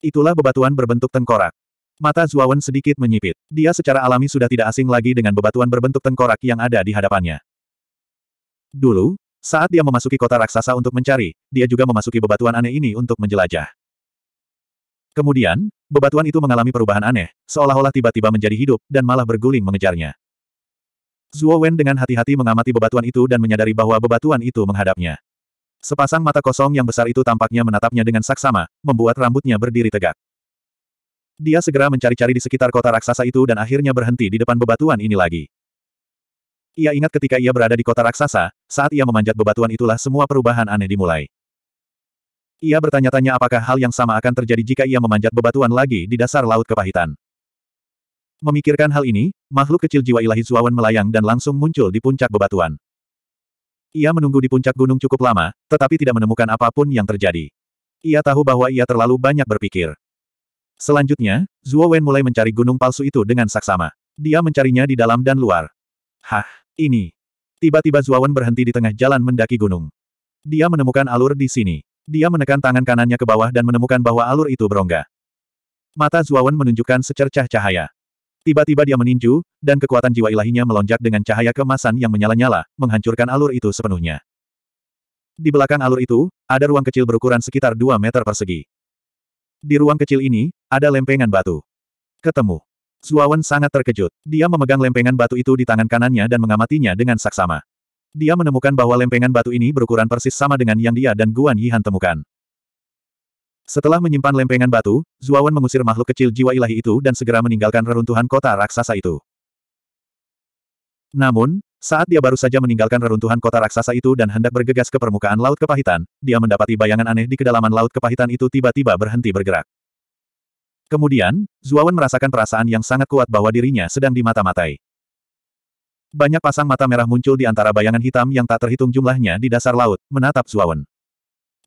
Itulah bebatuan berbentuk tengkorak. Mata Zuawan sedikit menyipit. Dia secara alami sudah tidak asing lagi dengan bebatuan berbentuk tengkorak yang ada di hadapannya. Dulu, saat dia memasuki kota raksasa untuk mencari, dia juga memasuki bebatuan aneh ini untuk menjelajah. Kemudian, bebatuan itu mengalami perubahan aneh, seolah-olah tiba-tiba menjadi hidup, dan malah berguling mengejarnya. Zuo Wen dengan hati-hati mengamati bebatuan itu dan menyadari bahwa bebatuan itu menghadapnya. Sepasang mata kosong yang besar itu tampaknya menatapnya dengan saksama, membuat rambutnya berdiri tegak. Dia segera mencari-cari di sekitar kota raksasa itu dan akhirnya berhenti di depan bebatuan ini lagi. Ia ingat ketika ia berada di kota raksasa, saat ia memanjat bebatuan itulah semua perubahan aneh dimulai. Ia bertanya-tanya apakah hal yang sama akan terjadi jika ia memanjat bebatuan lagi di dasar Laut Kepahitan. Memikirkan hal ini, makhluk kecil jiwa ilahi Zuawan melayang dan langsung muncul di puncak bebatuan. Ia menunggu di puncak gunung cukup lama, tetapi tidak menemukan apapun yang terjadi. Ia tahu bahwa ia terlalu banyak berpikir. Selanjutnya, Zuo Wen mulai mencari gunung palsu itu dengan saksama. Dia mencarinya di dalam dan luar. Hah, ini. Tiba-tiba Zuo Wen berhenti di tengah jalan mendaki gunung. Dia menemukan alur di sini. Dia menekan tangan kanannya ke bawah dan menemukan bahwa alur itu berongga. Mata Zuawan menunjukkan secercah cahaya. Tiba-tiba dia meninju, dan kekuatan jiwa ilahinya melonjak dengan cahaya kemasan yang menyala-nyala, menghancurkan alur itu sepenuhnya. Di belakang alur itu, ada ruang kecil berukuran sekitar 2 meter persegi. Di ruang kecil ini, ada lempengan batu. Ketemu. Zuawan sangat terkejut. Dia memegang lempengan batu itu di tangan kanannya dan mengamatinya dengan saksama. Dia menemukan bahwa lempengan batu ini berukuran persis sama dengan yang dia dan Guan Yihan temukan. Setelah menyimpan lempengan batu, Zuawan mengusir makhluk kecil jiwa ilahi itu dan segera meninggalkan reruntuhan kota raksasa itu. Namun, saat dia baru saja meninggalkan reruntuhan kota raksasa itu dan hendak bergegas ke permukaan Laut Kepahitan, dia mendapati bayangan aneh di kedalaman Laut Kepahitan itu tiba-tiba berhenti bergerak. Kemudian, Zuawan merasakan perasaan yang sangat kuat bahwa dirinya sedang dimata-matai. Banyak pasang mata merah muncul di antara bayangan hitam yang tak terhitung jumlahnya di dasar laut, menatap Zuawan.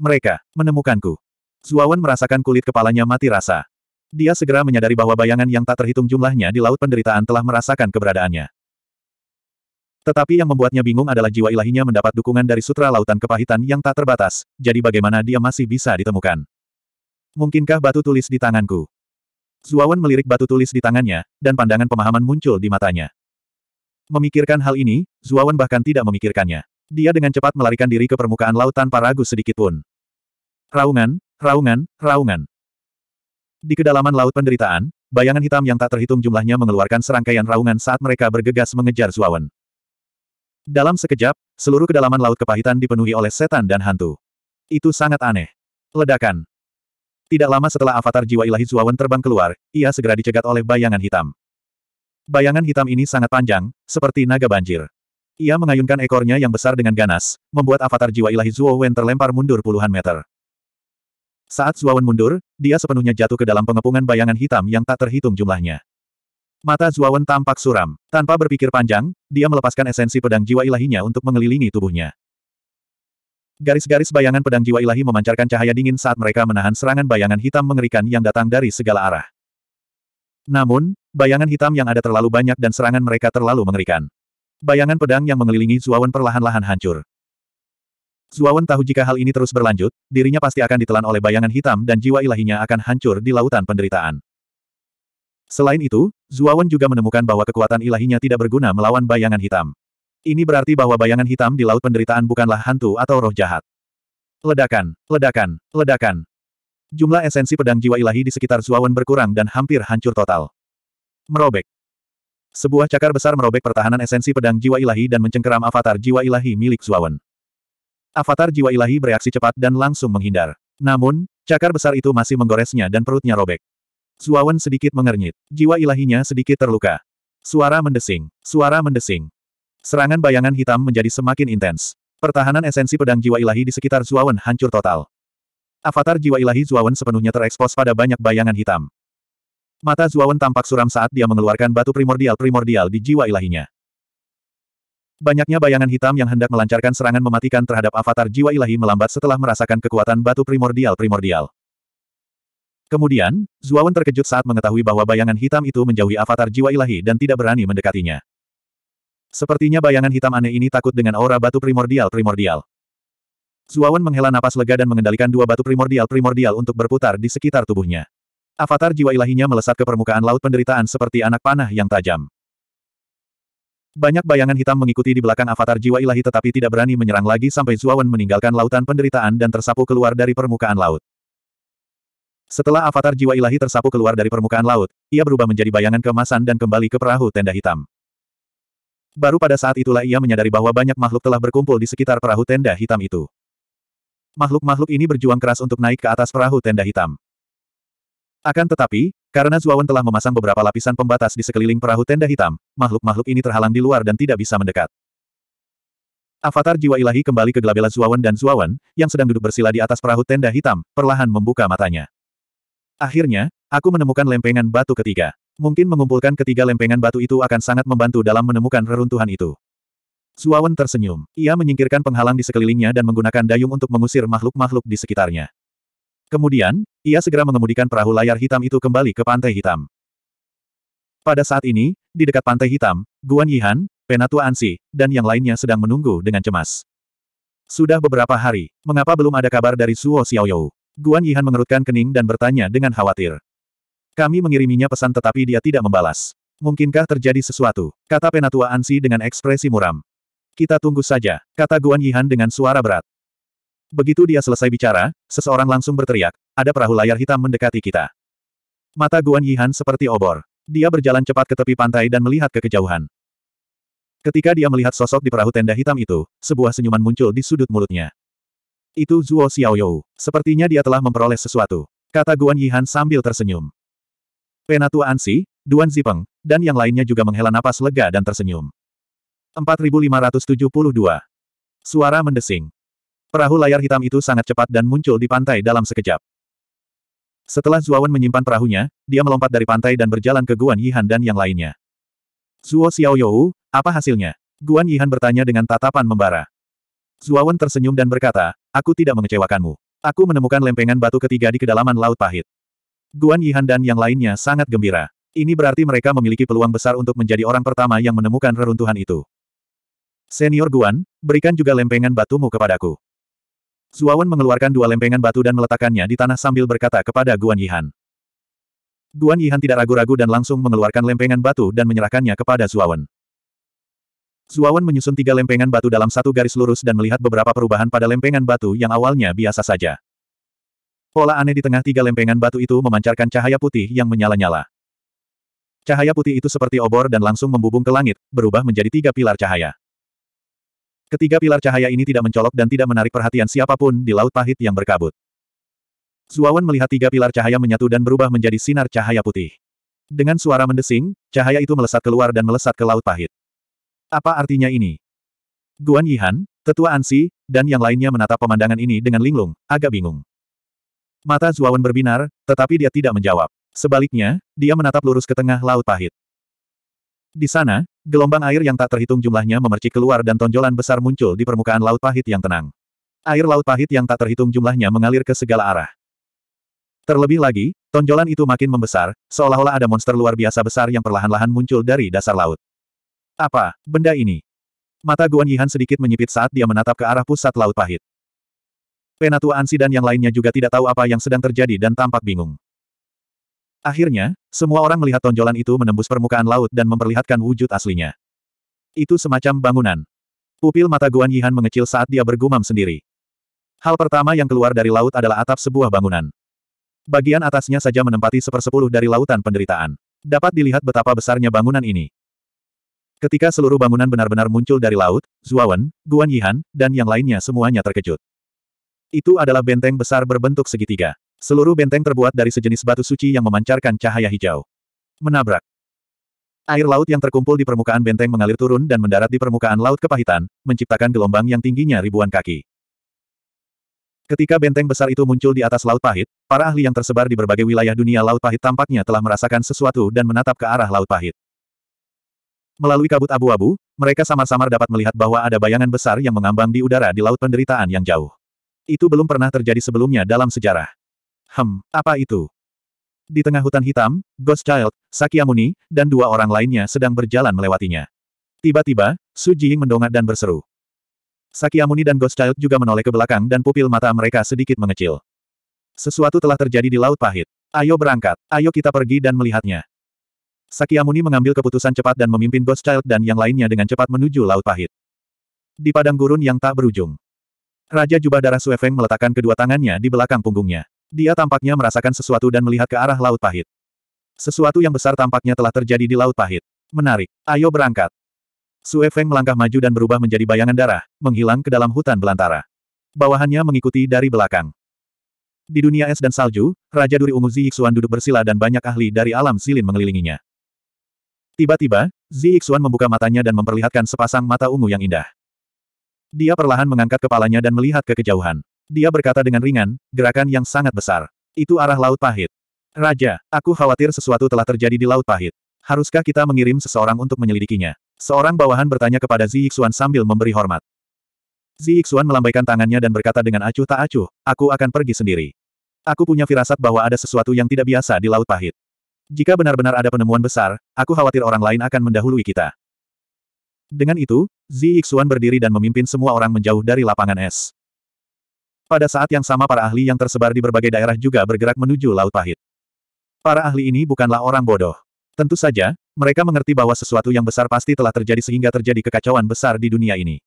Mereka menemukanku. Zuawan merasakan kulit kepalanya mati rasa. Dia segera menyadari bahwa bayangan yang tak terhitung jumlahnya di Laut Penderitaan telah merasakan keberadaannya. Tetapi yang membuatnya bingung adalah jiwa ilahinya mendapat dukungan dari Sutra Lautan Kepahitan yang tak terbatas, jadi bagaimana dia masih bisa ditemukan. Mungkinkah batu tulis di tanganku? Zuawan melirik batu tulis di tangannya, dan pandangan pemahaman muncul di matanya. Memikirkan hal ini, Zuawan bahkan tidak memikirkannya. Dia dengan cepat melarikan diri ke permukaan laut tanpa ragu sedikitpun. Raungan, Raungan, raungan. Di kedalaman laut penderitaan, bayangan hitam yang tak terhitung jumlahnya mengeluarkan serangkaian raungan saat mereka bergegas mengejar Zuawan. Dalam sekejap, seluruh kedalaman laut kepahitan dipenuhi oleh setan dan hantu. Itu sangat aneh. Ledakan. Tidak lama setelah avatar jiwa ilahi Zuawan terbang keluar, ia segera dicegat oleh bayangan hitam. Bayangan hitam ini sangat panjang, seperti naga banjir. Ia mengayunkan ekornya yang besar dengan ganas, membuat avatar jiwa ilahi Zuo Wen terlempar mundur puluhan meter. Saat Zuawan mundur, dia sepenuhnya jatuh ke dalam pengepungan bayangan hitam yang tak terhitung jumlahnya. Mata Zuawan tampak suram. Tanpa berpikir panjang, dia melepaskan esensi pedang jiwa ilahinya untuk mengelilingi tubuhnya. Garis-garis bayangan pedang jiwa ilahi memancarkan cahaya dingin saat mereka menahan serangan bayangan hitam mengerikan yang datang dari segala arah. Namun, bayangan hitam yang ada terlalu banyak dan serangan mereka terlalu mengerikan. Bayangan pedang yang mengelilingi Zuawan perlahan-lahan hancur. Zuawan tahu jika hal ini terus berlanjut, dirinya pasti akan ditelan oleh bayangan hitam dan jiwa ilahinya akan hancur di lautan penderitaan. Selain itu, Zuawan juga menemukan bahwa kekuatan ilahinya tidak berguna melawan bayangan hitam. Ini berarti bahwa bayangan hitam di laut penderitaan bukanlah hantu atau roh jahat. Ledakan, ledakan, ledakan. Jumlah esensi pedang jiwa ilahi di sekitar Zuawan berkurang dan hampir hancur total. Merobek. Sebuah cakar besar merobek pertahanan esensi pedang jiwa ilahi dan mencengkeram avatar jiwa ilahi milik Zuawan. Avatar jiwa ilahi bereaksi cepat dan langsung menghindar. Namun, cakar besar itu masih menggoresnya dan perutnya robek. Zuawan sedikit mengernyit. Jiwa ilahinya sedikit terluka. Suara mendesing. Suara mendesing. Serangan bayangan hitam menjadi semakin intens. Pertahanan esensi pedang jiwa ilahi di sekitar Zuawan hancur total. Avatar jiwa ilahi Zuawan sepenuhnya terekspos pada banyak bayangan hitam. Mata Zuawan tampak suram saat dia mengeluarkan batu primordial-primordial di jiwa ilahinya. Banyaknya bayangan hitam yang hendak melancarkan serangan mematikan terhadap avatar jiwa ilahi melambat setelah merasakan kekuatan batu primordial-primordial. Kemudian, Zuawan terkejut saat mengetahui bahwa bayangan hitam itu menjauhi avatar jiwa ilahi dan tidak berani mendekatinya. Sepertinya bayangan hitam aneh ini takut dengan aura batu primordial-primordial. Zuawan menghela napas lega dan mengendalikan dua batu primordial-primordial untuk berputar di sekitar tubuhnya. Avatar jiwa ilahinya melesat ke permukaan laut penderitaan seperti anak panah yang tajam. Banyak bayangan hitam mengikuti di belakang avatar jiwa ilahi tetapi tidak berani menyerang lagi sampai Zuawan meninggalkan lautan penderitaan dan tersapu keluar dari permukaan laut. Setelah avatar jiwa ilahi tersapu keluar dari permukaan laut, ia berubah menjadi bayangan kemasan dan kembali ke perahu tenda hitam. Baru pada saat itulah ia menyadari bahwa banyak makhluk telah berkumpul di sekitar perahu tenda hitam itu. Makhluk-makhluk ini berjuang keras untuk naik ke atas perahu tenda hitam. Akan tetapi, karena Zuawan telah memasang beberapa lapisan pembatas di sekeliling perahu tenda hitam, makhluk-makhluk ini terhalang di luar dan tidak bisa mendekat. Avatar jiwa ilahi kembali ke gelabela Zuawan dan Zuawan, yang sedang duduk bersila di atas perahu tenda hitam, perlahan membuka matanya. Akhirnya, aku menemukan lempengan batu ketiga. Mungkin mengumpulkan ketiga lempengan batu itu akan sangat membantu dalam menemukan reruntuhan itu. Zuawan tersenyum. Ia menyingkirkan penghalang di sekelilingnya dan menggunakan dayung untuk mengusir makhluk-makhluk di sekitarnya. Kemudian, ia segera mengemudikan perahu layar hitam itu kembali ke Pantai Hitam. Pada saat ini, di dekat Pantai Hitam, Guan Yihan, Penatua Ansi, dan yang lainnya sedang menunggu dengan cemas. Sudah beberapa hari, mengapa belum ada kabar dari Suo Xiaoyou? Guan Yihan mengerutkan kening dan bertanya dengan khawatir. Kami mengiriminya pesan tetapi dia tidak membalas. Mungkinkah terjadi sesuatu? Kata Penatua Ansi dengan ekspresi muram. Kita tunggu saja, kata Guan Yihan dengan suara berat. Begitu dia selesai bicara, seseorang langsung berteriak, ada perahu layar hitam mendekati kita. Mata Guan Yihan seperti obor. Dia berjalan cepat ke tepi pantai dan melihat ke kejauhan. Ketika dia melihat sosok di perahu tenda hitam itu, sebuah senyuman muncul di sudut mulutnya. Itu Zuo Xiaoyou. Sepertinya dia telah memperoleh sesuatu. Kata Guan Yihan sambil tersenyum. Penatua Ansi, Duan Zipeng, dan yang lainnya juga menghela napas lega dan tersenyum. 4572. Suara mendesing. Perahu layar hitam itu sangat cepat dan muncul di pantai dalam sekejap. Setelah Zuowen menyimpan perahunya, dia melompat dari pantai dan berjalan ke Guan Yihan dan yang lainnya. Zuo Xiaoyou, apa hasilnya? Guan Yihan bertanya dengan tatapan membara. Zuowen tersenyum dan berkata, aku tidak mengecewakanmu. Aku menemukan lempengan batu ketiga di kedalaman Laut Pahit. Guan Yihan dan yang lainnya sangat gembira. Ini berarti mereka memiliki peluang besar untuk menjadi orang pertama yang menemukan reruntuhan itu. Senior Guan, berikan juga lempengan batumu kepadaku. Zuawan mengeluarkan dua lempengan batu dan meletakkannya di tanah sambil berkata kepada Guan Yihan. Guan Yihan tidak ragu-ragu dan langsung mengeluarkan lempengan batu dan menyerahkannya kepada Zuawan. Zuawan menyusun tiga lempengan batu dalam satu garis lurus dan melihat beberapa perubahan pada lempengan batu yang awalnya biasa saja. Pola aneh di tengah tiga lempengan batu itu memancarkan cahaya putih yang menyala-nyala. Cahaya putih itu seperti obor dan langsung membubung ke langit, berubah menjadi tiga pilar cahaya. Ketiga pilar cahaya ini tidak mencolok dan tidak menarik perhatian siapapun di laut pahit yang berkabut. Zuawan melihat tiga pilar cahaya menyatu dan berubah menjadi sinar cahaya putih. Dengan suara mendesing, cahaya itu melesat keluar dan melesat ke laut pahit. Apa artinya ini? Guan Yihan, Tetua Ansi, dan yang lainnya menatap pemandangan ini dengan linglung, agak bingung. Mata Zuawan berbinar, tetapi dia tidak menjawab. Sebaliknya, dia menatap lurus ke tengah laut pahit. Di sana, gelombang air yang tak terhitung jumlahnya memercik keluar dan tonjolan besar muncul di permukaan laut pahit yang tenang. Air laut pahit yang tak terhitung jumlahnya mengalir ke segala arah. Terlebih lagi, tonjolan itu makin membesar, seolah-olah ada monster luar biasa besar yang perlahan-lahan muncul dari dasar laut. Apa, benda ini? Mata Guan Yihan sedikit menyipit saat dia menatap ke arah pusat laut pahit. Penatua Ansi dan yang lainnya juga tidak tahu apa yang sedang terjadi dan tampak bingung. Akhirnya, semua orang melihat tonjolan itu menembus permukaan laut dan memperlihatkan wujud aslinya. Itu semacam bangunan. Pupil mata Guan Yihan mengecil saat dia bergumam sendiri. Hal pertama yang keluar dari laut adalah atap sebuah bangunan. Bagian atasnya saja menempati sepersepuluh dari lautan penderitaan. Dapat dilihat betapa besarnya bangunan ini. Ketika seluruh bangunan benar-benar muncul dari laut, Zuawan, Guan Yihan, dan yang lainnya semuanya terkejut. Itu adalah benteng besar berbentuk segitiga. Seluruh benteng terbuat dari sejenis batu suci yang memancarkan cahaya hijau. Menabrak. Air laut yang terkumpul di permukaan benteng mengalir turun dan mendarat di permukaan laut kepahitan, menciptakan gelombang yang tingginya ribuan kaki. Ketika benteng besar itu muncul di atas laut pahit, para ahli yang tersebar di berbagai wilayah dunia laut pahit tampaknya telah merasakan sesuatu dan menatap ke arah laut pahit. Melalui kabut abu-abu, mereka samar-samar dapat melihat bahwa ada bayangan besar yang mengambang di udara di laut penderitaan yang jauh. Itu belum pernah terjadi sebelumnya dalam sejarah. Hem, apa itu? Di tengah hutan hitam, Ghost Child, Sakyamuni, dan dua orang lainnya sedang berjalan melewatinya. Tiba-tiba, Su Jiying mendongak dan berseru. Sakyamuni dan Ghost Child juga menoleh ke belakang dan pupil mata mereka sedikit mengecil. Sesuatu telah terjadi di Laut Pahit. Ayo berangkat, ayo kita pergi dan melihatnya. Sakyamuni mengambil keputusan cepat dan memimpin Ghost Child dan yang lainnya dengan cepat menuju Laut Pahit. Di padang gurun yang tak berujung. Raja Jubah Darah Suefeng meletakkan kedua tangannya di belakang punggungnya. Dia tampaknya merasakan sesuatu dan melihat ke arah Laut Pahit. Sesuatu yang besar tampaknya telah terjadi di Laut Pahit. Menarik. Ayo berangkat. Sue Feng melangkah maju dan berubah menjadi bayangan darah, menghilang ke dalam hutan belantara. Bawahannya mengikuti dari belakang. Di dunia es dan salju, Raja Duri Ungu Zi duduk bersila dan banyak ahli dari alam silin mengelilinginya. Tiba-tiba, Zi membuka matanya dan memperlihatkan sepasang mata ungu yang indah. Dia perlahan mengangkat kepalanya dan melihat ke kejauhan. Dia berkata dengan ringan, gerakan yang sangat besar. Itu arah Laut Pahit. Raja, aku khawatir sesuatu telah terjadi di Laut Pahit. Haruskah kita mengirim seseorang untuk menyelidikinya? Seorang bawahan bertanya kepada Zi Xuan sambil memberi hormat. Zi Xuan melambaikan tangannya dan berkata dengan acuh tak acuh, aku akan pergi sendiri. Aku punya firasat bahwa ada sesuatu yang tidak biasa di Laut Pahit. Jika benar-benar ada penemuan besar, aku khawatir orang lain akan mendahului kita. Dengan itu, Zi Yixuan berdiri dan memimpin semua orang menjauh dari lapangan es. Pada saat yang sama para ahli yang tersebar di berbagai daerah juga bergerak menuju Laut Pahit. Para ahli ini bukanlah orang bodoh. Tentu saja, mereka mengerti bahwa sesuatu yang besar pasti telah terjadi sehingga terjadi kekacauan besar di dunia ini.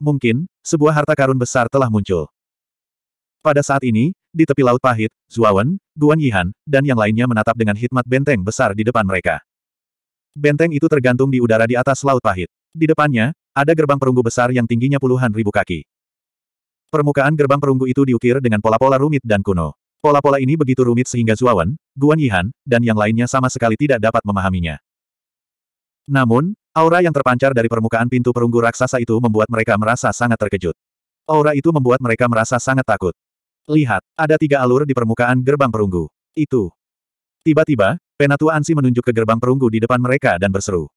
Mungkin, sebuah harta karun besar telah muncul. Pada saat ini, di tepi Laut Pahit, Zuawan, Guan Yihan, dan yang lainnya menatap dengan hikmat benteng besar di depan mereka. Benteng itu tergantung di udara di atas Laut Pahit. Di depannya, ada gerbang perunggu besar yang tingginya puluhan ribu kaki. Permukaan gerbang perunggu itu diukir dengan pola-pola rumit dan kuno. Pola-pola ini begitu rumit sehingga Zuawan, Guan Yihan, dan yang lainnya sama sekali tidak dapat memahaminya. Namun, aura yang terpancar dari permukaan pintu perunggu raksasa itu membuat mereka merasa sangat terkejut. Aura itu membuat mereka merasa sangat takut. Lihat, ada tiga alur di permukaan gerbang perunggu. Itu. Tiba-tiba, Penatua Ansi menunjuk ke gerbang perunggu di depan mereka dan berseru.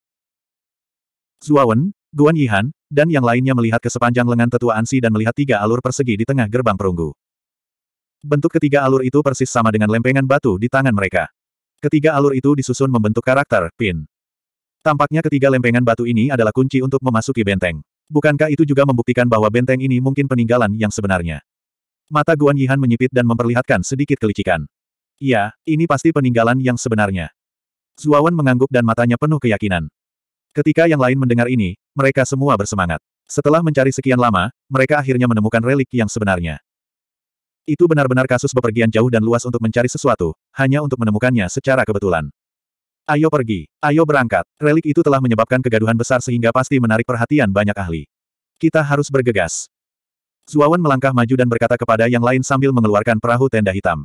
Zuawan, Guan Yihan, dan yang lainnya melihat ke sepanjang lengan tetua Ansi dan melihat tiga alur persegi di tengah gerbang perunggu. Bentuk ketiga alur itu persis sama dengan lempengan batu di tangan mereka. Ketiga alur itu disusun membentuk karakter, pin. Tampaknya ketiga lempengan batu ini adalah kunci untuk memasuki benteng. Bukankah itu juga membuktikan bahwa benteng ini mungkin peninggalan yang sebenarnya? Mata Guan Yihan menyipit dan memperlihatkan sedikit kelicikan. Iya, ini pasti peninggalan yang sebenarnya. Zuawan mengangguk dan matanya penuh keyakinan. Ketika yang lain mendengar ini, mereka semua bersemangat. Setelah mencari sekian lama, mereka akhirnya menemukan relik yang sebenarnya. Itu benar-benar kasus bepergian jauh dan luas untuk mencari sesuatu, hanya untuk menemukannya secara kebetulan. Ayo pergi, ayo berangkat. Relik itu telah menyebabkan kegaduhan besar sehingga pasti menarik perhatian banyak ahli. Kita harus bergegas. Zuawan melangkah maju dan berkata kepada yang lain sambil mengeluarkan perahu tenda hitam.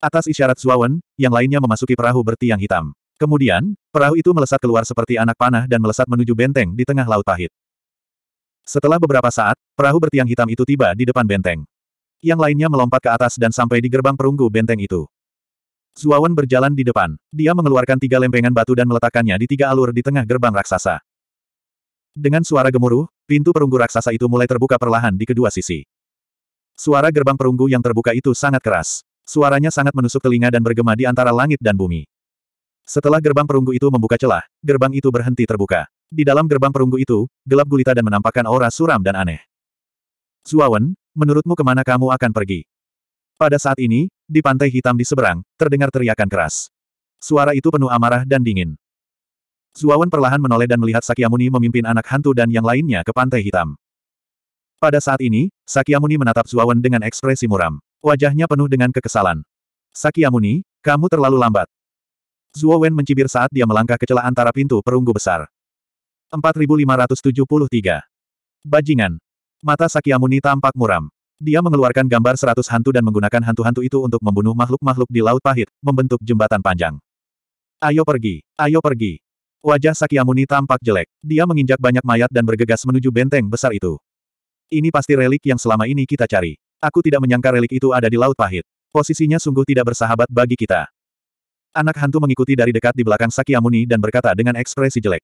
Atas isyarat Zuawan, yang lainnya memasuki perahu bertiang hitam. Kemudian, perahu itu melesat keluar seperti anak panah dan melesat menuju benteng di tengah Laut Pahit. Setelah beberapa saat, perahu bertiang hitam itu tiba di depan benteng. Yang lainnya melompat ke atas dan sampai di gerbang perunggu benteng itu. Zuawan berjalan di depan. Dia mengeluarkan tiga lempengan batu dan meletakkannya di tiga alur di tengah gerbang raksasa. Dengan suara gemuruh, pintu perunggu raksasa itu mulai terbuka perlahan di kedua sisi. Suara gerbang perunggu yang terbuka itu sangat keras. Suaranya sangat menusuk telinga dan bergema di antara langit dan bumi. Setelah gerbang perunggu itu membuka celah, gerbang itu berhenti terbuka. Di dalam gerbang perunggu itu, gelap gulita dan menampakkan aura suram dan aneh. Zuawan, menurutmu kemana kamu akan pergi? Pada saat ini, di pantai hitam di seberang, terdengar teriakan keras. Suara itu penuh amarah dan dingin. Zuawan perlahan menoleh dan melihat Sakyamuni memimpin anak hantu dan yang lainnya ke pantai hitam. Pada saat ini, Sakyamuni menatap Zuawan dengan ekspresi muram. Wajahnya penuh dengan kekesalan. Sakyamuni, kamu terlalu lambat. Zuo Wen mencibir saat dia melangkah ke celah antara pintu perunggu besar. 4573. Bajingan. Mata Sakyamuni tampak muram. Dia mengeluarkan gambar seratus hantu dan menggunakan hantu-hantu itu untuk membunuh makhluk-makhluk di Laut Pahit, membentuk jembatan panjang. Ayo pergi, ayo pergi. Wajah Sakyamuni tampak jelek. Dia menginjak banyak mayat dan bergegas menuju benteng besar itu. Ini pasti relik yang selama ini kita cari. Aku tidak menyangka relik itu ada di Laut Pahit. Posisinya sungguh tidak bersahabat bagi kita. Anak hantu mengikuti dari dekat di belakang Sakyamuni dan berkata dengan ekspresi jelek.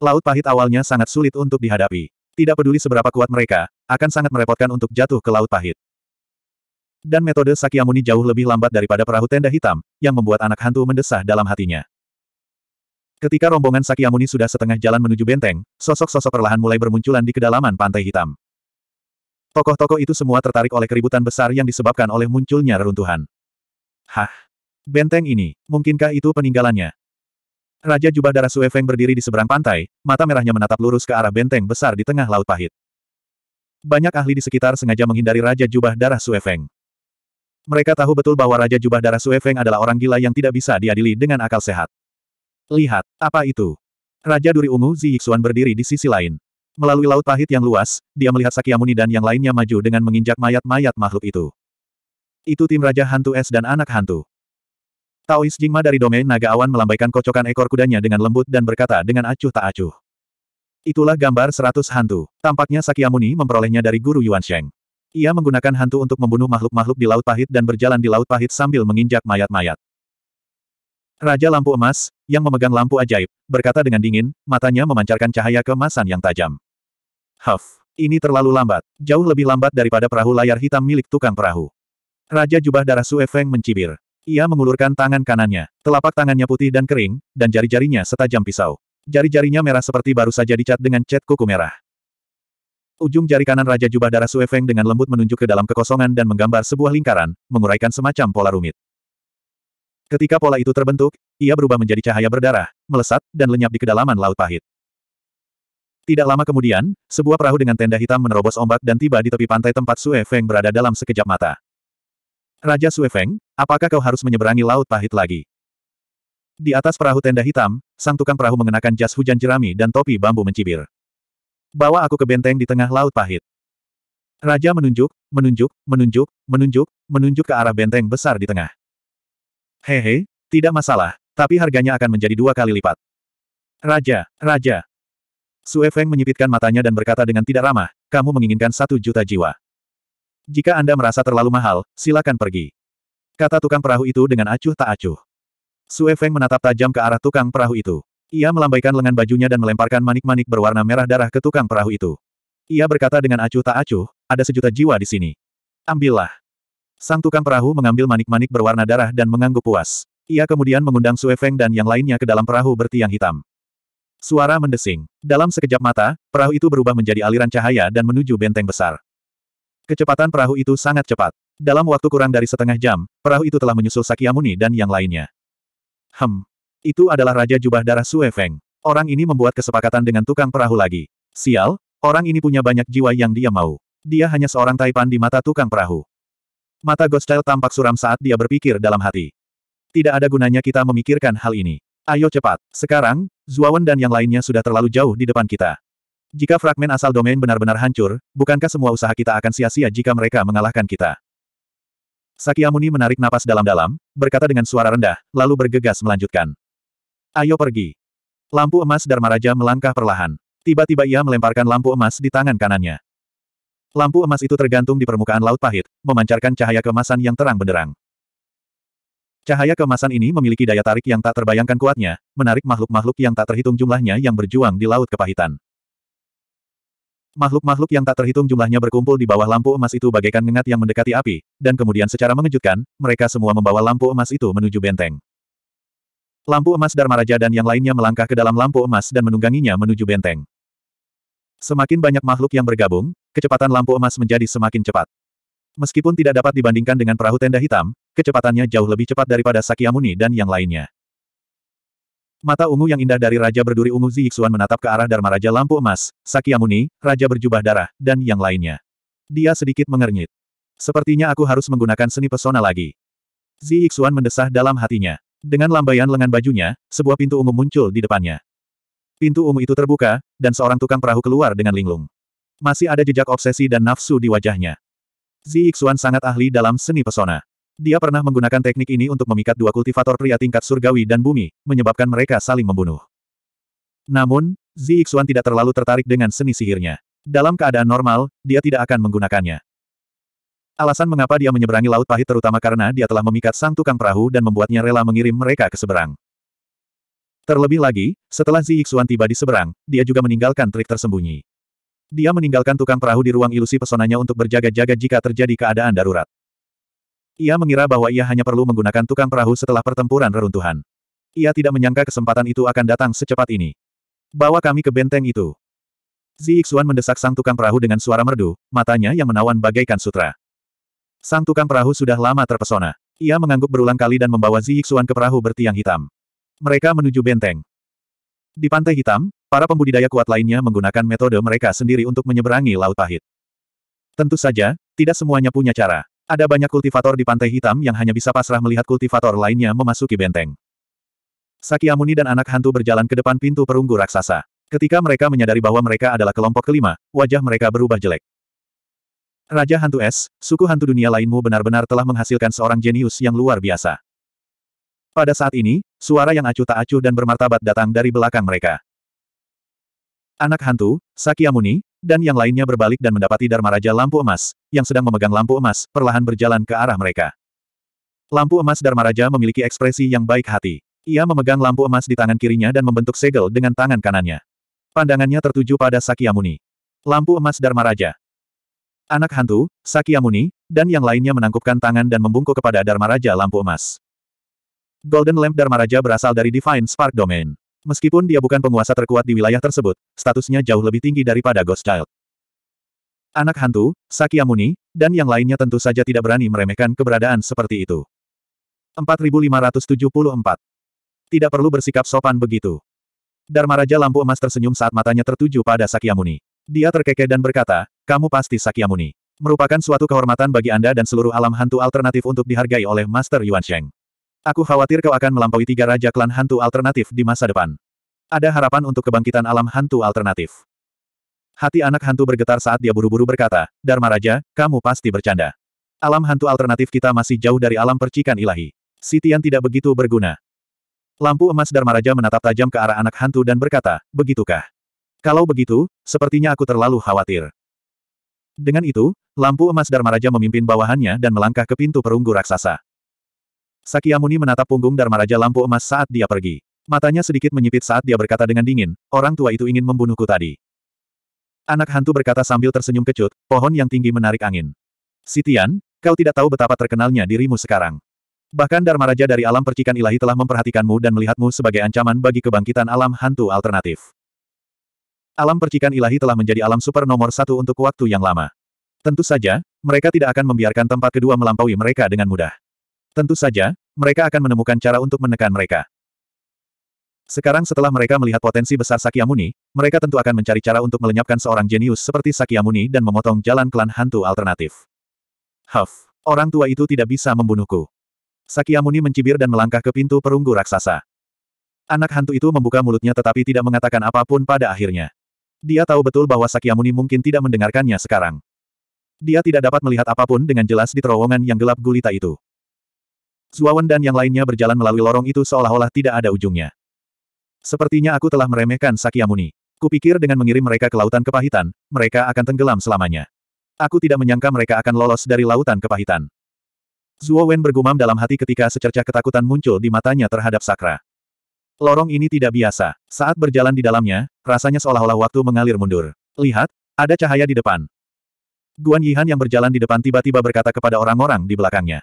Laut pahit awalnya sangat sulit untuk dihadapi. Tidak peduli seberapa kuat mereka, akan sangat merepotkan untuk jatuh ke laut pahit. Dan metode Sakyamuni jauh lebih lambat daripada perahu tenda hitam, yang membuat anak hantu mendesah dalam hatinya. Ketika rombongan Sakyamuni sudah setengah jalan menuju benteng, sosok-sosok perlahan mulai bermunculan di kedalaman pantai hitam. Tokoh-tokoh itu semua tertarik oleh keributan besar yang disebabkan oleh munculnya reruntuhan. Hah, Benteng ini, mungkinkah itu peninggalannya? Raja Jubah Darah Sue berdiri di seberang pantai, mata merahnya menatap lurus ke arah benteng besar di tengah Laut Pahit. Banyak ahli di sekitar sengaja menghindari Raja Jubah Darah Sue Mereka tahu betul bahwa Raja Jubah Darah Sue adalah orang gila yang tidak bisa diadili dengan akal sehat. Lihat, apa itu? Raja Duri Ungu Zi Yixuan berdiri di sisi lain. Melalui laut pahit yang luas, dia melihat Sakyamuni dan yang lainnya maju dengan menginjak mayat-mayat makhluk itu. Itu tim Raja Hantu Es dan Anak Hantu. Taois Jingma dari domain naga awan melambaikan kocokan ekor kudanya dengan lembut dan berkata dengan acuh tak acuh. Itulah gambar seratus hantu. Tampaknya Sakyamuni memperolehnya dari guru Yuan Sheng. Ia menggunakan hantu untuk membunuh makhluk-makhluk di Laut Pahit dan berjalan di Laut Pahit sambil menginjak mayat-mayat. Raja Lampu Emas, yang memegang lampu ajaib, berkata dengan dingin, matanya memancarkan cahaya kemasan yang tajam. Huff, ini terlalu lambat, jauh lebih lambat daripada perahu layar hitam milik tukang perahu. Raja Jubah Darah Sue Feng mencibir. Ia mengulurkan tangan kanannya. Telapak tangannya putih dan kering, dan jari-jarinya setajam pisau. Jari-jarinya merah seperti baru saja dicat dengan cat kuku merah. Ujung jari kanan Raja Jubah Darah Suefeng dengan lembut menunjuk ke dalam kekosongan dan menggambar sebuah lingkaran, menguraikan semacam pola rumit. Ketika pola itu terbentuk, ia berubah menjadi cahaya berdarah, melesat, dan lenyap di kedalaman laut pahit. Tidak lama kemudian, sebuah perahu dengan tenda hitam menerobos ombak dan tiba di tepi pantai tempat Sue Feng berada dalam sekejap mata. Raja Suefeng, apakah kau harus menyeberangi laut pahit lagi? Di atas perahu tenda hitam, sang tukang perahu mengenakan jas hujan jerami dan topi bambu mencibir. Bawa aku ke benteng di tengah laut pahit. Raja menunjuk, menunjuk, menunjuk, menunjuk, menunjuk ke arah benteng besar di tengah. Hehe, tidak masalah, tapi harganya akan menjadi dua kali lipat. Raja, Raja. Sue Feng menyipitkan matanya dan berkata dengan tidak ramah, kamu menginginkan satu juta jiwa. Jika Anda merasa terlalu mahal, silakan pergi. Kata tukang perahu itu dengan acuh tak acuh. Sue Feng menatap tajam ke arah tukang perahu itu. Ia melambaikan lengan bajunya dan melemparkan manik-manik berwarna merah darah ke tukang perahu itu. Ia berkata dengan acuh tak acuh, ada sejuta jiwa di sini. Ambillah. Sang tukang perahu mengambil manik-manik berwarna darah dan mengangguk puas. Ia kemudian mengundang Sue Feng dan yang lainnya ke dalam perahu bertiang hitam. Suara mendesing. Dalam sekejap mata, perahu itu berubah menjadi aliran cahaya dan menuju benteng besar. Kecepatan perahu itu sangat cepat. Dalam waktu kurang dari setengah jam, perahu itu telah menyusul Sakyamuni dan yang lainnya. Hem. Itu adalah Raja Jubah Darah Sue Feng. Orang ini membuat kesepakatan dengan tukang perahu lagi. Sial, orang ini punya banyak jiwa yang dia mau. Dia hanya seorang taipan di mata tukang perahu. Mata Ghost Child tampak suram saat dia berpikir dalam hati. Tidak ada gunanya kita memikirkan hal ini. Ayo cepat. Sekarang, Zuawan dan yang lainnya sudah terlalu jauh di depan kita. Jika fragmen asal domain benar-benar hancur, bukankah semua usaha kita akan sia-sia jika mereka mengalahkan kita? Sakyamuni menarik napas dalam-dalam, berkata dengan suara rendah, lalu bergegas melanjutkan. Ayo pergi. Lampu emas Dharma Raja melangkah perlahan. Tiba-tiba ia melemparkan lampu emas di tangan kanannya. Lampu emas itu tergantung di permukaan laut pahit, memancarkan cahaya kemasan yang terang benderang. Cahaya kemasan ini memiliki daya tarik yang tak terbayangkan kuatnya, menarik makhluk-makhluk yang tak terhitung jumlahnya yang berjuang di Laut Kepahitan. Makhluk-makhluk yang tak terhitung jumlahnya berkumpul di bawah lampu emas itu bagaikan ngengat yang mendekati api, dan kemudian secara mengejutkan, mereka semua membawa lampu emas itu menuju benteng. Lampu emas Dharma Raja dan yang lainnya melangkah ke dalam lampu emas dan menungganginya menuju benteng. Semakin banyak makhluk yang bergabung, kecepatan lampu emas menjadi semakin cepat. Meskipun tidak dapat dibandingkan dengan perahu tenda hitam, kecepatannya jauh lebih cepat daripada Sakyamuni dan yang lainnya. Mata ungu yang indah dari Raja Berduri Ungu Ziyixuan menatap ke arah Dharma Raja Lampu Emas, Sakyamuni, Raja Berjubah Darah, dan yang lainnya. Dia sedikit mengernyit. Sepertinya aku harus menggunakan seni pesona lagi. Ziyixuan mendesah dalam hatinya. Dengan lambaian lengan bajunya, sebuah pintu ungu muncul di depannya. Pintu ungu itu terbuka, dan seorang tukang perahu keluar dengan linglung. Masih ada jejak obsesi dan nafsu di wajahnya. Ziyixuan sangat ahli dalam seni pesona. Dia pernah menggunakan teknik ini untuk memikat dua kultivator pria tingkat surgawi dan bumi, menyebabkan mereka saling membunuh. Namun, Zi Xuan tidak terlalu tertarik dengan seni sihirnya. Dalam keadaan normal, dia tidak akan menggunakannya. Alasan mengapa dia menyeberangi Laut Pahit terutama karena dia telah memikat sang tukang perahu dan membuatnya rela mengirim mereka ke seberang. Terlebih lagi, setelah Zi Xuan tiba di seberang, dia juga meninggalkan trik tersembunyi. Dia meninggalkan tukang perahu di ruang ilusi pesonanya untuk berjaga-jaga jika terjadi keadaan darurat. Ia mengira bahwa ia hanya perlu menggunakan tukang perahu setelah pertempuran reruntuhan. Ia tidak menyangka kesempatan itu akan datang secepat ini. Bawa kami ke benteng itu. Zi Xuan mendesak sang tukang perahu dengan suara merdu, matanya yang menawan bagaikan sutra. Sang tukang perahu sudah lama terpesona. Ia mengangguk berulang kali dan membawa Zi Xuan ke perahu bertiang hitam. Mereka menuju benteng. Di pantai hitam, para pembudidaya kuat lainnya menggunakan metode mereka sendiri untuk menyeberangi Laut Pahit. Tentu saja, tidak semuanya punya cara. Ada banyak kultivator di Pantai Hitam yang hanya bisa pasrah melihat kultivator lainnya memasuki benteng. Sakyamuni dan anak hantu berjalan ke depan pintu perunggu raksasa. Ketika mereka menyadari bahwa mereka adalah kelompok kelima, wajah mereka berubah jelek. Raja Hantu Es, suku hantu dunia lainmu benar-benar telah menghasilkan seorang jenius yang luar biasa. Pada saat ini, suara yang acuh tak acuh dan bermartabat datang dari belakang mereka. Anak hantu, Sakyamuni, dan yang lainnya berbalik dan mendapati Dharma Raja lampu emas, yang sedang memegang lampu emas, perlahan berjalan ke arah mereka. Lampu emas Dharma Raja memiliki ekspresi yang baik hati. Ia memegang lampu emas di tangan kirinya dan membentuk segel dengan tangan kanannya. Pandangannya tertuju pada Sakyamuni. Lampu emas Dharma Raja. Anak hantu, Sakyamuni, dan yang lainnya menangkupkan tangan dan membungkuk kepada Dharma Raja lampu emas. Golden Lamp Dharma Raja berasal dari Divine Spark Domain. Meskipun dia bukan penguasa terkuat di wilayah tersebut, statusnya jauh lebih tinggi daripada Ghost Child. Anak hantu, Sakyamuni, dan yang lainnya tentu saja tidak berani meremehkan keberadaan seperti itu. 4574. Tidak perlu bersikap sopan begitu. Dharma Raja Lampu Emas tersenyum saat matanya tertuju pada Sakyamuni. Dia terkekeh dan berkata, kamu pasti Sakyamuni. Merupakan suatu kehormatan bagi Anda dan seluruh alam hantu alternatif untuk dihargai oleh Master Yuan Sheng. Aku khawatir kau akan melampaui tiga raja klan hantu alternatif di masa depan. Ada harapan untuk kebangkitan alam hantu alternatif. Hati anak hantu bergetar saat dia buru-buru berkata, Dharma Raja, kamu pasti bercanda. Alam hantu alternatif kita masih jauh dari alam percikan ilahi. Sitian tidak begitu berguna. Lampu emas Dharma Raja menatap tajam ke arah anak hantu dan berkata, begitukah? Kalau begitu, sepertinya aku terlalu khawatir. Dengan itu, lampu emas Dharma Raja memimpin bawahannya dan melangkah ke pintu perunggu raksasa. Sakyamuni menatap punggung Dharma Raja lampu emas saat dia pergi. Matanya sedikit menyipit saat dia berkata dengan dingin, orang tua itu ingin membunuhku tadi. Anak hantu berkata sambil tersenyum kecut, pohon yang tinggi menarik angin. Sitian, kau tidak tahu betapa terkenalnya dirimu sekarang. Bahkan Dharma Raja dari alam percikan ilahi telah memperhatikanmu dan melihatmu sebagai ancaman bagi kebangkitan alam hantu alternatif. Alam percikan ilahi telah menjadi alam super nomor satu untuk waktu yang lama. Tentu saja, mereka tidak akan membiarkan tempat kedua melampaui mereka dengan mudah. Tentu saja, mereka akan menemukan cara untuk menekan mereka. Sekarang setelah mereka melihat potensi besar Sakyamuni, mereka tentu akan mencari cara untuk melenyapkan seorang jenius seperti Sakyamuni dan memotong jalan klan hantu alternatif. Huff, orang tua itu tidak bisa membunuhku. Sakyamuni mencibir dan melangkah ke pintu perunggu raksasa. Anak hantu itu membuka mulutnya tetapi tidak mengatakan apapun pada akhirnya. Dia tahu betul bahwa Sakyamuni mungkin tidak mendengarkannya sekarang. Dia tidak dapat melihat apapun dengan jelas di terowongan yang gelap gulita itu. Zuawan dan yang lainnya berjalan melalui lorong itu seolah-olah tidak ada ujungnya. Sepertinya aku telah meremehkan Sakyamuni. Kupikir dengan mengirim mereka ke lautan kepahitan, mereka akan tenggelam selamanya. Aku tidak menyangka mereka akan lolos dari lautan kepahitan. Zuo Wen bergumam dalam hati ketika secercah ketakutan muncul di matanya terhadap Sakra. Lorong ini tidak biasa. Saat berjalan di dalamnya, rasanya seolah-olah waktu mengalir mundur. Lihat, ada cahaya di depan. Guan Yihan yang berjalan di depan tiba-tiba berkata kepada orang-orang di belakangnya.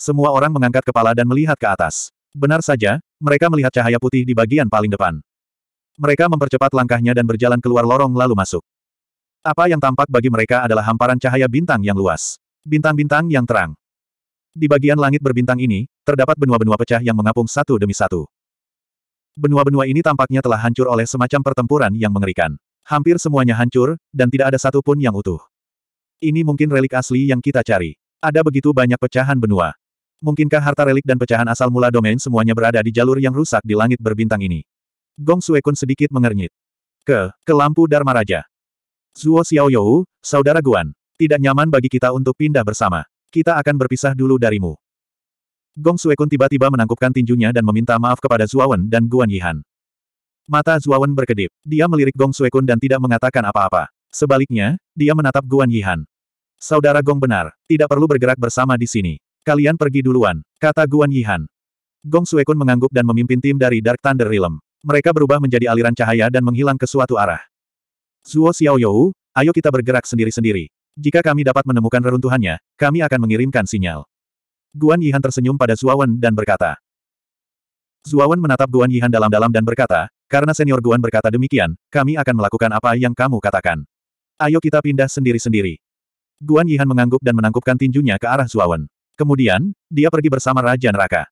Semua orang mengangkat kepala dan melihat ke atas. Benar saja, mereka melihat cahaya putih di bagian paling depan. Mereka mempercepat langkahnya dan berjalan keluar lorong lalu masuk. Apa yang tampak bagi mereka adalah hamparan cahaya bintang yang luas. Bintang-bintang yang terang. Di bagian langit berbintang ini, terdapat benua-benua pecah yang mengapung satu demi satu. Benua-benua ini tampaknya telah hancur oleh semacam pertempuran yang mengerikan. Hampir semuanya hancur, dan tidak ada satupun yang utuh. Ini mungkin relik asli yang kita cari. Ada begitu banyak pecahan benua. Mungkinkah harta relik dan pecahan asal mula domain semuanya berada di jalur yang rusak di langit berbintang ini? Gong Suekun sedikit mengernyit. Ke, ke lampu Dharma Raja. Zuo Xiaoyou, saudara Guan. Tidak nyaman bagi kita untuk pindah bersama. Kita akan berpisah dulu darimu. Gong Suekun tiba-tiba menangkupkan tinjunya dan meminta maaf kepada Zuawan dan Guan Yihan. Mata Zuawan berkedip. Dia melirik Gong Suekun dan tidak mengatakan apa-apa. Sebaliknya, dia menatap Guan Yihan. Saudara Gong benar, tidak perlu bergerak bersama di sini. Kalian pergi duluan, kata Guan Yihan. Gong Suekun mengangguk dan memimpin tim dari Dark Thunder Realm. Mereka berubah menjadi aliran cahaya dan menghilang ke suatu arah. Zuo Xiaoyou, ayo kita bergerak sendiri-sendiri. Jika kami dapat menemukan reruntuhannya, kami akan mengirimkan sinyal. Guan Yihan tersenyum pada Zuawan dan berkata. Zuawan menatap Guan Yihan dalam-dalam dan berkata, karena senior Guan berkata demikian, kami akan melakukan apa yang kamu katakan. Ayo kita pindah sendiri-sendiri. Guan Yihan mengangguk dan menangkupkan tinjunya ke arah Zuawan. Kemudian, dia pergi bersama Raja Neraka.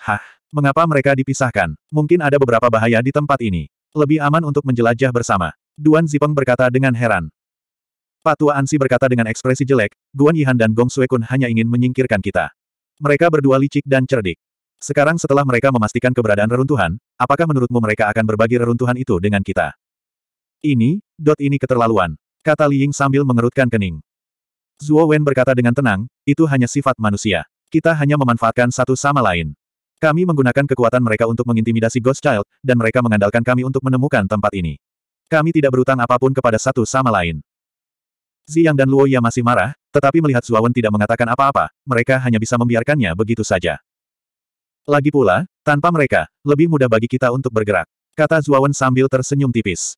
Hah, mengapa mereka dipisahkan? Mungkin ada beberapa bahaya di tempat ini. Lebih aman untuk menjelajah bersama. Duan Zipeng berkata dengan heran. Patua Ansi berkata dengan ekspresi jelek, Guan Yihan dan Gong Suekun hanya ingin menyingkirkan kita. Mereka berdua licik dan cerdik. Sekarang setelah mereka memastikan keberadaan reruntuhan, apakah menurutmu mereka akan berbagi reruntuhan itu dengan kita? Ini, dot ini keterlaluan, kata Li Ying sambil mengerutkan kening. Zuo Wen berkata dengan tenang, itu hanya sifat manusia. Kita hanya memanfaatkan satu sama lain. Kami menggunakan kekuatan mereka untuk mengintimidasi Ghost Child, dan mereka mengandalkan kami untuk menemukan tempat ini. Kami tidak berutang apapun kepada satu sama lain. Ziyang dan Luo Ya masih marah, tetapi melihat Zuo Wen tidak mengatakan apa-apa, mereka hanya bisa membiarkannya begitu saja. Lagi pula, tanpa mereka, lebih mudah bagi kita untuk bergerak. Kata Zuo Wen sambil tersenyum tipis.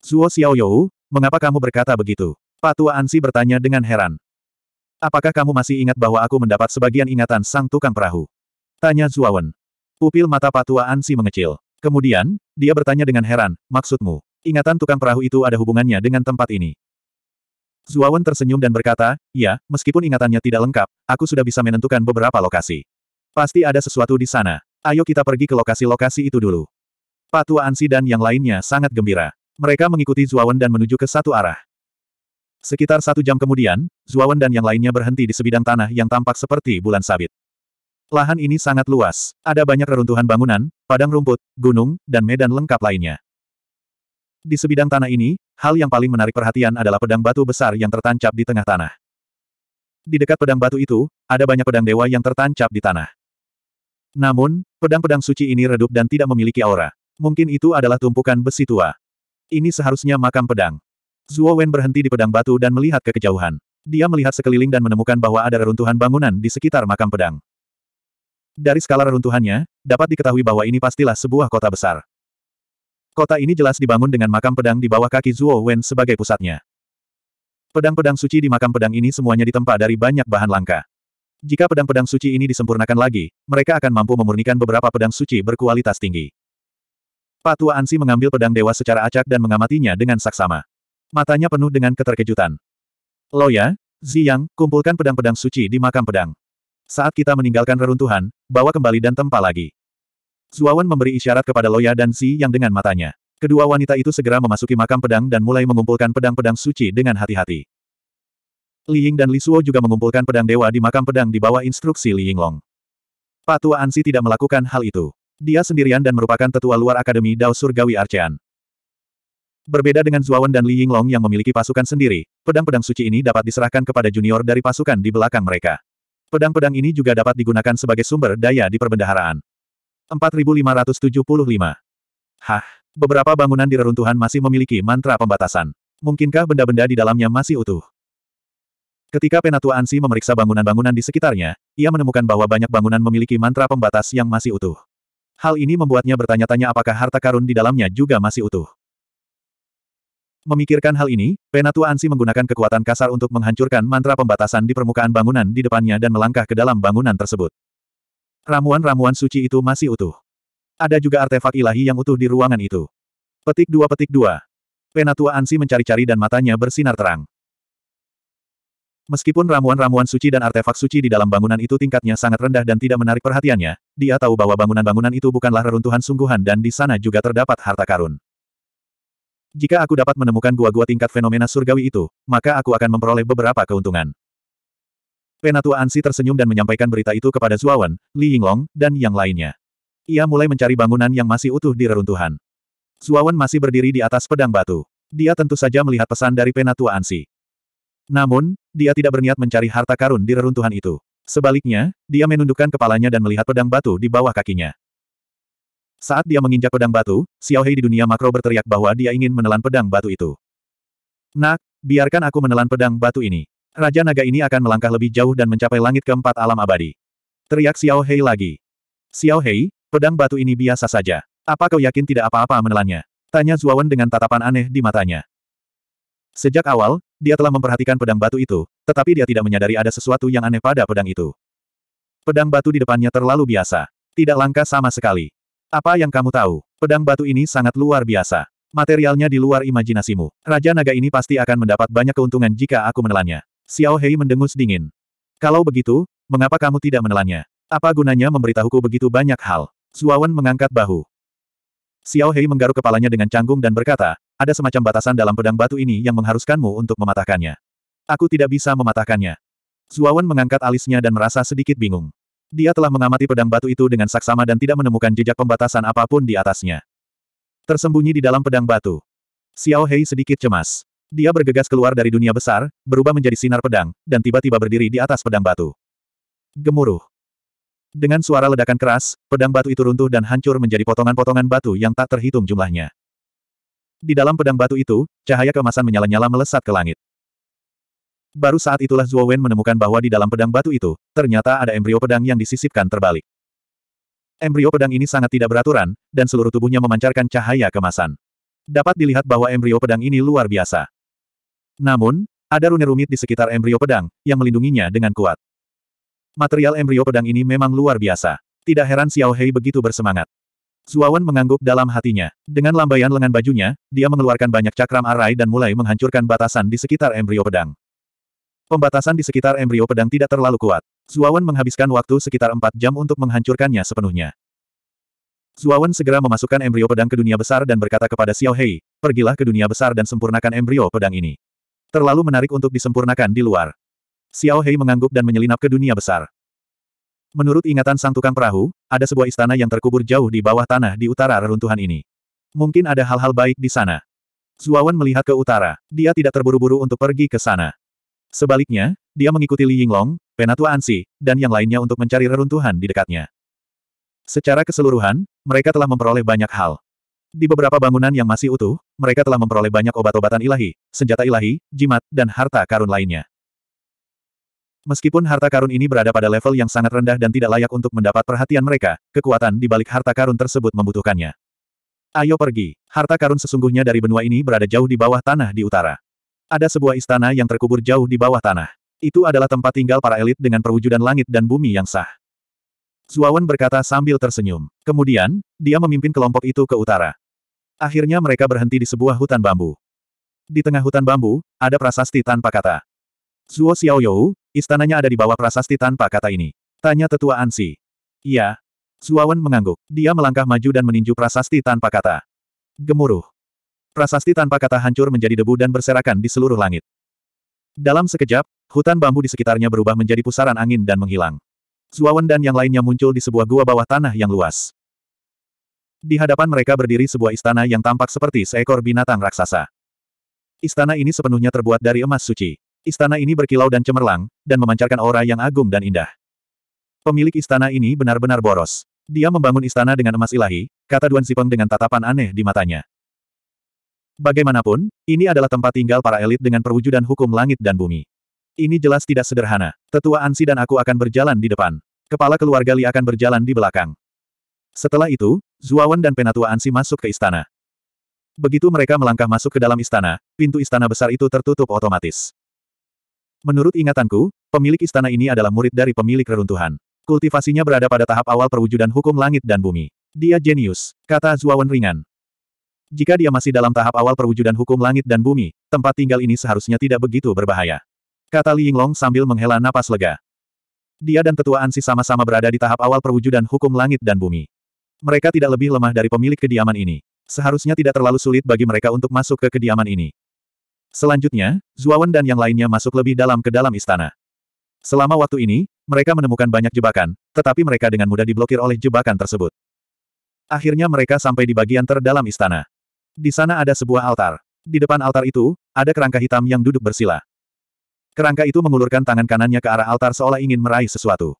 Zuo Xiaoyou, mengapa kamu berkata begitu? Patua Ansi bertanya dengan heran. Apakah kamu masih ingat bahwa aku mendapat sebagian ingatan sang tukang perahu? Tanya Zuawan. Pupil mata Patua Ansi mengecil. Kemudian, dia bertanya dengan heran, maksudmu, ingatan tukang perahu itu ada hubungannya dengan tempat ini? Zuawan tersenyum dan berkata, ya, meskipun ingatannya tidak lengkap, aku sudah bisa menentukan beberapa lokasi. Pasti ada sesuatu di sana. Ayo kita pergi ke lokasi-lokasi itu dulu. Patua Ansi dan yang lainnya sangat gembira. Mereka mengikuti Zuawan dan menuju ke satu arah. Sekitar satu jam kemudian, Zuawan dan yang lainnya berhenti di sebidang tanah yang tampak seperti bulan sabit. Lahan ini sangat luas, ada banyak reruntuhan bangunan, padang rumput, gunung, dan medan lengkap lainnya. Di sebidang tanah ini, hal yang paling menarik perhatian adalah pedang batu besar yang tertancap di tengah tanah. Di dekat pedang batu itu, ada banyak pedang dewa yang tertancap di tanah. Namun, pedang-pedang suci ini redup dan tidak memiliki aura. Mungkin itu adalah tumpukan besi tua. Ini seharusnya makam pedang. Zuo Wen berhenti di pedang batu dan melihat ke kejauhan. Dia melihat sekeliling dan menemukan bahwa ada reruntuhan bangunan di sekitar makam pedang. Dari skala reruntuhannya, dapat diketahui bahwa ini pastilah sebuah kota besar. Kota ini jelas dibangun dengan makam pedang di bawah kaki Zuo Wen sebagai pusatnya. Pedang-pedang suci di makam pedang ini semuanya ditempa dari banyak bahan langka. Jika pedang-pedang suci ini disempurnakan lagi, mereka akan mampu memurnikan beberapa pedang suci berkualitas tinggi. Patua Ansi mengambil pedang dewa secara acak dan mengamatinya dengan saksama. Matanya penuh dengan keterkejutan. Loya, Ziyang, kumpulkan pedang-pedang suci di makam pedang. Saat kita meninggalkan reruntuhan, bawa kembali dan tempa lagi. Zuawan memberi isyarat kepada Loya dan Zi Yang dengan matanya. Kedua wanita itu segera memasuki makam pedang dan mulai mengumpulkan pedang-pedang suci dengan hati-hati. Li Ying dan Li Suo juga mengumpulkan pedang dewa di makam pedang di bawah instruksi Li Yinglong. Patua Ansi tidak melakukan hal itu. Dia sendirian dan merupakan tetua luar Akademi Dao Surgawi Arcean. Berbeda dengan Zuawan dan Li Yinglong yang memiliki pasukan sendiri, pedang-pedang suci ini dapat diserahkan kepada junior dari pasukan di belakang mereka. Pedang-pedang ini juga dapat digunakan sebagai sumber daya di perbendaharaan. 4575 Hah, beberapa bangunan di reruntuhan masih memiliki mantra pembatasan. Mungkinkah benda-benda di dalamnya masih utuh? Ketika Penatua Ansi memeriksa bangunan-bangunan di sekitarnya, ia menemukan bahwa banyak bangunan memiliki mantra pembatas yang masih utuh. Hal ini membuatnya bertanya-tanya apakah harta karun di dalamnya juga masih utuh. Memikirkan hal ini, Penatua Ansi menggunakan kekuatan kasar untuk menghancurkan mantra pembatasan di permukaan bangunan di depannya dan melangkah ke dalam bangunan tersebut. Ramuan-ramuan suci itu masih utuh. Ada juga artefak ilahi yang utuh di ruangan itu. Petik dua petik dua. Penatua Ansi mencari-cari dan matanya bersinar terang. Meskipun ramuan-ramuan suci dan artefak suci di dalam bangunan itu tingkatnya sangat rendah dan tidak menarik perhatiannya, dia tahu bahwa bangunan-bangunan itu bukanlah reruntuhan sungguhan dan di sana juga terdapat harta karun. Jika aku dapat menemukan gua-gua tingkat fenomena surgawi itu, maka aku akan memperoleh beberapa keuntungan. Penatua Ansi tersenyum dan menyampaikan berita itu kepada Zuawan, Li Yinglong, dan yang lainnya. Ia mulai mencari bangunan yang masih utuh di reruntuhan. Zuawan masih berdiri di atas pedang batu. Dia tentu saja melihat pesan dari Penatua Ansi. Namun, dia tidak berniat mencari harta karun di reruntuhan itu. Sebaliknya, dia menundukkan kepalanya dan melihat pedang batu di bawah kakinya. Saat dia menginjak pedang batu, Xiaohei di dunia makro berteriak bahwa dia ingin menelan pedang batu itu. Nak, biarkan aku menelan pedang batu ini. Raja naga ini akan melangkah lebih jauh dan mencapai langit keempat alam abadi. Teriak Xiaohei lagi. Xiaohei, pedang batu ini biasa saja. Apa kau yakin tidak apa-apa menelannya? Tanya Zuawan dengan tatapan aneh di matanya. Sejak awal, dia telah memperhatikan pedang batu itu, tetapi dia tidak menyadari ada sesuatu yang aneh pada pedang itu. Pedang batu di depannya terlalu biasa. Tidak langka sama sekali. Apa yang kamu tahu? Pedang batu ini sangat luar biasa. Materialnya di luar imajinasimu. Raja naga ini pasti akan mendapat banyak keuntungan jika aku menelannya. Xiao Hei mendengus dingin. Kalau begitu, mengapa kamu tidak menelannya? Apa gunanya memberitahuku begitu banyak hal? Zuawan mengangkat bahu. Xiao Hei menggaruk kepalanya dengan canggung dan berkata, ada semacam batasan dalam pedang batu ini yang mengharuskanmu untuk mematahkannya. Aku tidak bisa mematahkannya. Zuawan mengangkat alisnya dan merasa sedikit bingung. Dia telah mengamati pedang batu itu dengan saksama dan tidak menemukan jejak pembatasan apapun di atasnya. Tersembunyi di dalam pedang batu. Xiao Hei sedikit cemas. Dia bergegas keluar dari dunia besar, berubah menjadi sinar pedang, dan tiba-tiba berdiri di atas pedang batu. Gemuruh. Dengan suara ledakan keras, pedang batu itu runtuh dan hancur menjadi potongan-potongan batu yang tak terhitung jumlahnya. Di dalam pedang batu itu, cahaya kemasan menyala-nyala melesat ke langit. Baru saat itulah Zuo Wen menemukan bahwa di dalam pedang batu itu, ternyata ada embrio pedang yang disisipkan terbalik. Embrio pedang ini sangat tidak beraturan, dan seluruh tubuhnya memancarkan cahaya kemasan. Dapat dilihat bahwa embrio pedang ini luar biasa. Namun, ada rune rumit di sekitar embrio pedang, yang melindunginya dengan kuat. Material embrio pedang ini memang luar biasa. Tidak heran Xiao Hei begitu bersemangat. Zuawan mengangguk dalam hatinya. Dengan lambaian lengan bajunya, dia mengeluarkan banyak cakram arai dan mulai menghancurkan batasan di sekitar embrio pedang. Pembatasan di sekitar embrio pedang tidak terlalu kuat. Zuawan menghabiskan waktu sekitar empat jam untuk menghancurkannya sepenuhnya. Zuawan segera memasukkan embrio pedang ke dunia besar dan berkata kepada Xiao Hei, pergilah ke dunia besar dan sempurnakan embrio pedang ini. Terlalu menarik untuk disempurnakan di luar. Xiao Hei mengangguk dan menyelinap ke dunia besar. Menurut ingatan sang tukang perahu, ada sebuah istana yang terkubur jauh di bawah tanah di utara reruntuhan ini. Mungkin ada hal-hal baik di sana. Zuawan melihat ke utara. Dia tidak terburu-buru untuk pergi ke sana. Sebaliknya, dia mengikuti Li Yinglong, Penatua Ansi, dan yang lainnya untuk mencari reruntuhan di dekatnya. Secara keseluruhan, mereka telah memperoleh banyak hal. Di beberapa bangunan yang masih utuh, mereka telah memperoleh banyak obat-obatan ilahi, senjata ilahi, jimat, dan harta karun lainnya. Meskipun harta karun ini berada pada level yang sangat rendah dan tidak layak untuk mendapat perhatian mereka, kekuatan di balik harta karun tersebut membutuhkannya. Ayo pergi, harta karun sesungguhnya dari benua ini berada jauh di bawah tanah di utara. Ada sebuah istana yang terkubur jauh di bawah tanah. Itu adalah tempat tinggal para elit dengan perwujudan langit dan bumi yang sah. Zuawan berkata sambil tersenyum. Kemudian, dia memimpin kelompok itu ke utara. Akhirnya mereka berhenti di sebuah hutan bambu. Di tengah hutan bambu, ada prasasti tanpa kata. Zuo Xiaoyou, istananya ada di bawah prasasti tanpa kata ini. Tanya tetua Ansi. Iya. Zuawan mengangguk. Dia melangkah maju dan meninju prasasti tanpa kata. Gemuruh. Prasasti tanpa kata hancur menjadi debu dan berserakan di seluruh langit. Dalam sekejap, hutan bambu di sekitarnya berubah menjadi pusaran angin dan menghilang. Zuawan dan yang lainnya muncul di sebuah gua bawah tanah yang luas. Di hadapan mereka berdiri sebuah istana yang tampak seperti seekor binatang raksasa. Istana ini sepenuhnya terbuat dari emas suci. Istana ini berkilau dan cemerlang, dan memancarkan aura yang agung dan indah. Pemilik istana ini benar-benar boros. Dia membangun istana dengan emas ilahi, kata Duan Sipeng dengan tatapan aneh di matanya. Bagaimanapun, ini adalah tempat tinggal para elit dengan perwujudan hukum langit dan bumi. Ini jelas tidak sederhana. Tetua Ansi dan aku akan berjalan di depan. Kepala keluarga Li akan berjalan di belakang. Setelah itu, Zuawan dan Penatua Ansi masuk ke istana. Begitu mereka melangkah masuk ke dalam istana, pintu istana besar itu tertutup otomatis. Menurut ingatanku, pemilik istana ini adalah murid dari pemilik reruntuhan. Kultivasinya berada pada tahap awal perwujudan hukum langit dan bumi. Dia jenius, kata Zuawan ringan. Jika dia masih dalam tahap awal perwujudan hukum langit dan bumi, tempat tinggal ini seharusnya tidak begitu berbahaya. Kata Li Yinglong sambil menghela napas lega. Dia dan tetua Ansi sama-sama berada di tahap awal perwujudan hukum langit dan bumi. Mereka tidak lebih lemah dari pemilik kediaman ini. Seharusnya tidak terlalu sulit bagi mereka untuk masuk ke kediaman ini. Selanjutnya, Zuawan dan yang lainnya masuk lebih dalam ke dalam istana. Selama waktu ini, mereka menemukan banyak jebakan, tetapi mereka dengan mudah diblokir oleh jebakan tersebut. Akhirnya mereka sampai di bagian terdalam istana. Di sana ada sebuah altar. Di depan altar itu, ada kerangka hitam yang duduk bersila. Kerangka itu mengulurkan tangan kanannya ke arah altar seolah ingin meraih sesuatu.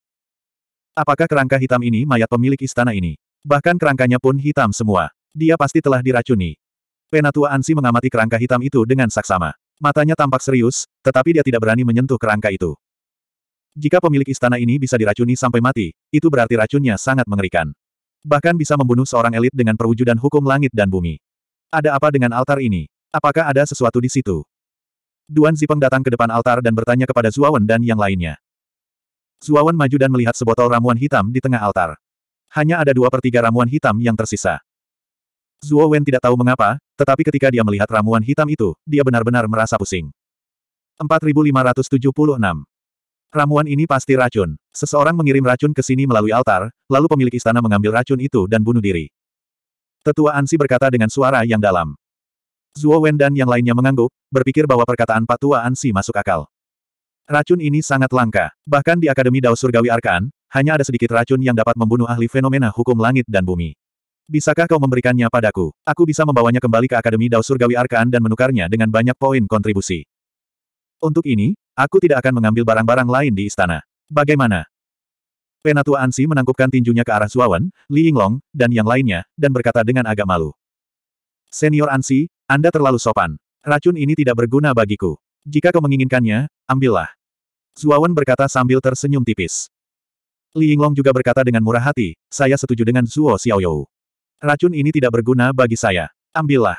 Apakah kerangka hitam ini mayat pemilik istana ini? Bahkan kerangkanya pun hitam semua. Dia pasti telah diracuni. Penatua Ansi mengamati kerangka hitam itu dengan saksama. Matanya tampak serius, tetapi dia tidak berani menyentuh kerangka itu. Jika pemilik istana ini bisa diracuni sampai mati, itu berarti racunnya sangat mengerikan. Bahkan bisa membunuh seorang elit dengan perwujudan hukum langit dan bumi. Ada apa dengan altar ini? Apakah ada sesuatu di situ? Duan Zipeng datang ke depan altar dan bertanya kepada Zuawan dan yang lainnya. Zuawan maju dan melihat sebotol ramuan hitam di tengah altar. Hanya ada dua per tiga ramuan hitam yang tersisa. Zuawan tidak tahu mengapa, tetapi ketika dia melihat ramuan hitam itu, dia benar-benar merasa pusing. 4576. Ramuan ini pasti racun. Seseorang mengirim racun ke sini melalui altar, lalu pemilik istana mengambil racun itu dan bunuh diri. Tetua Ansi berkata dengan suara yang dalam. Zuo Wen dan yang lainnya mengangguk, berpikir bahwa perkataan Patua Ansi masuk akal. Racun ini sangat langka. Bahkan di Akademi Dao Surgawi Arkaan, hanya ada sedikit racun yang dapat membunuh ahli fenomena hukum langit dan bumi. Bisakah kau memberikannya padaku? Aku bisa membawanya kembali ke Akademi Dao Surgawi Arkaan dan menukarnya dengan banyak poin kontribusi. Untuk ini, aku tidak akan mengambil barang-barang lain di istana. Bagaimana? Penatua Ansi menangkupkan tinjunya ke arah Zuawan, Li Yinglong, dan yang lainnya, dan berkata dengan agak malu. Senior Ansi, Anda terlalu sopan. Racun ini tidak berguna bagiku. Jika kau menginginkannya, ambillah. Zuawan berkata sambil tersenyum tipis. Li Yinglong juga berkata dengan murah hati, saya setuju dengan Zuo Xiaoyou. Racun ini tidak berguna bagi saya. Ambillah.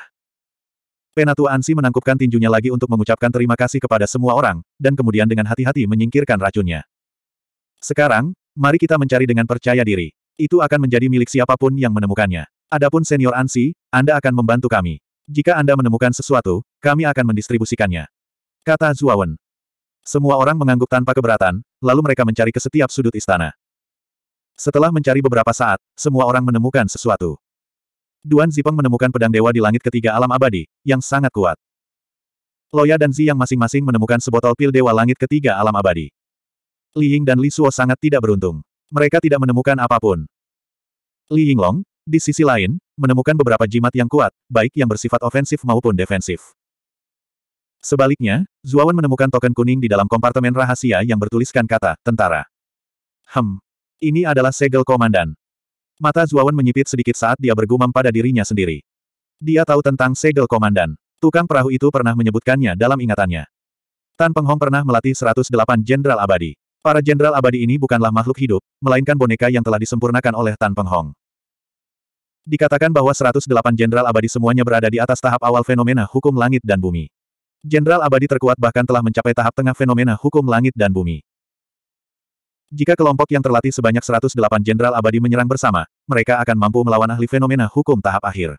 Penatua Ansi menangkupkan tinjunya lagi untuk mengucapkan terima kasih kepada semua orang, dan kemudian dengan hati-hati menyingkirkan racunnya. Sekarang, Mari kita mencari dengan percaya diri. Itu akan menjadi milik siapapun yang menemukannya. Adapun senior Ansi, Anda akan membantu kami. Jika Anda menemukan sesuatu, kami akan mendistribusikannya. Kata Zuawan. Semua orang mengangguk tanpa keberatan, lalu mereka mencari ke setiap sudut istana. Setelah mencari beberapa saat, semua orang menemukan sesuatu. Duan Zipeng menemukan pedang dewa di langit ketiga alam abadi, yang sangat kuat. Loya dan Zi yang masing-masing menemukan sebotol pil dewa langit ketiga alam abadi. Li Ying dan Li Suo sangat tidak beruntung. Mereka tidak menemukan apapun. Li Yinglong, di sisi lain, menemukan beberapa jimat yang kuat, baik yang bersifat ofensif maupun defensif. Sebaliknya, Zuawan menemukan token kuning di dalam kompartemen rahasia yang bertuliskan kata, tentara. Hem. Ini adalah segel komandan. Mata Zuawan menyipit sedikit saat dia bergumam pada dirinya sendiri. Dia tahu tentang segel komandan. Tukang perahu itu pernah menyebutkannya dalam ingatannya. Tan Penghong pernah melatih 108 jenderal abadi. Para jenderal abadi ini bukanlah makhluk hidup, melainkan boneka yang telah disempurnakan oleh Tan Peng Hong. Dikatakan bahwa 108 jenderal abadi semuanya berada di atas tahap awal fenomena hukum langit dan bumi. Jenderal abadi terkuat bahkan telah mencapai tahap tengah fenomena hukum langit dan bumi. Jika kelompok yang terlatih sebanyak 108 jenderal abadi menyerang bersama, mereka akan mampu melawan ahli fenomena hukum tahap akhir.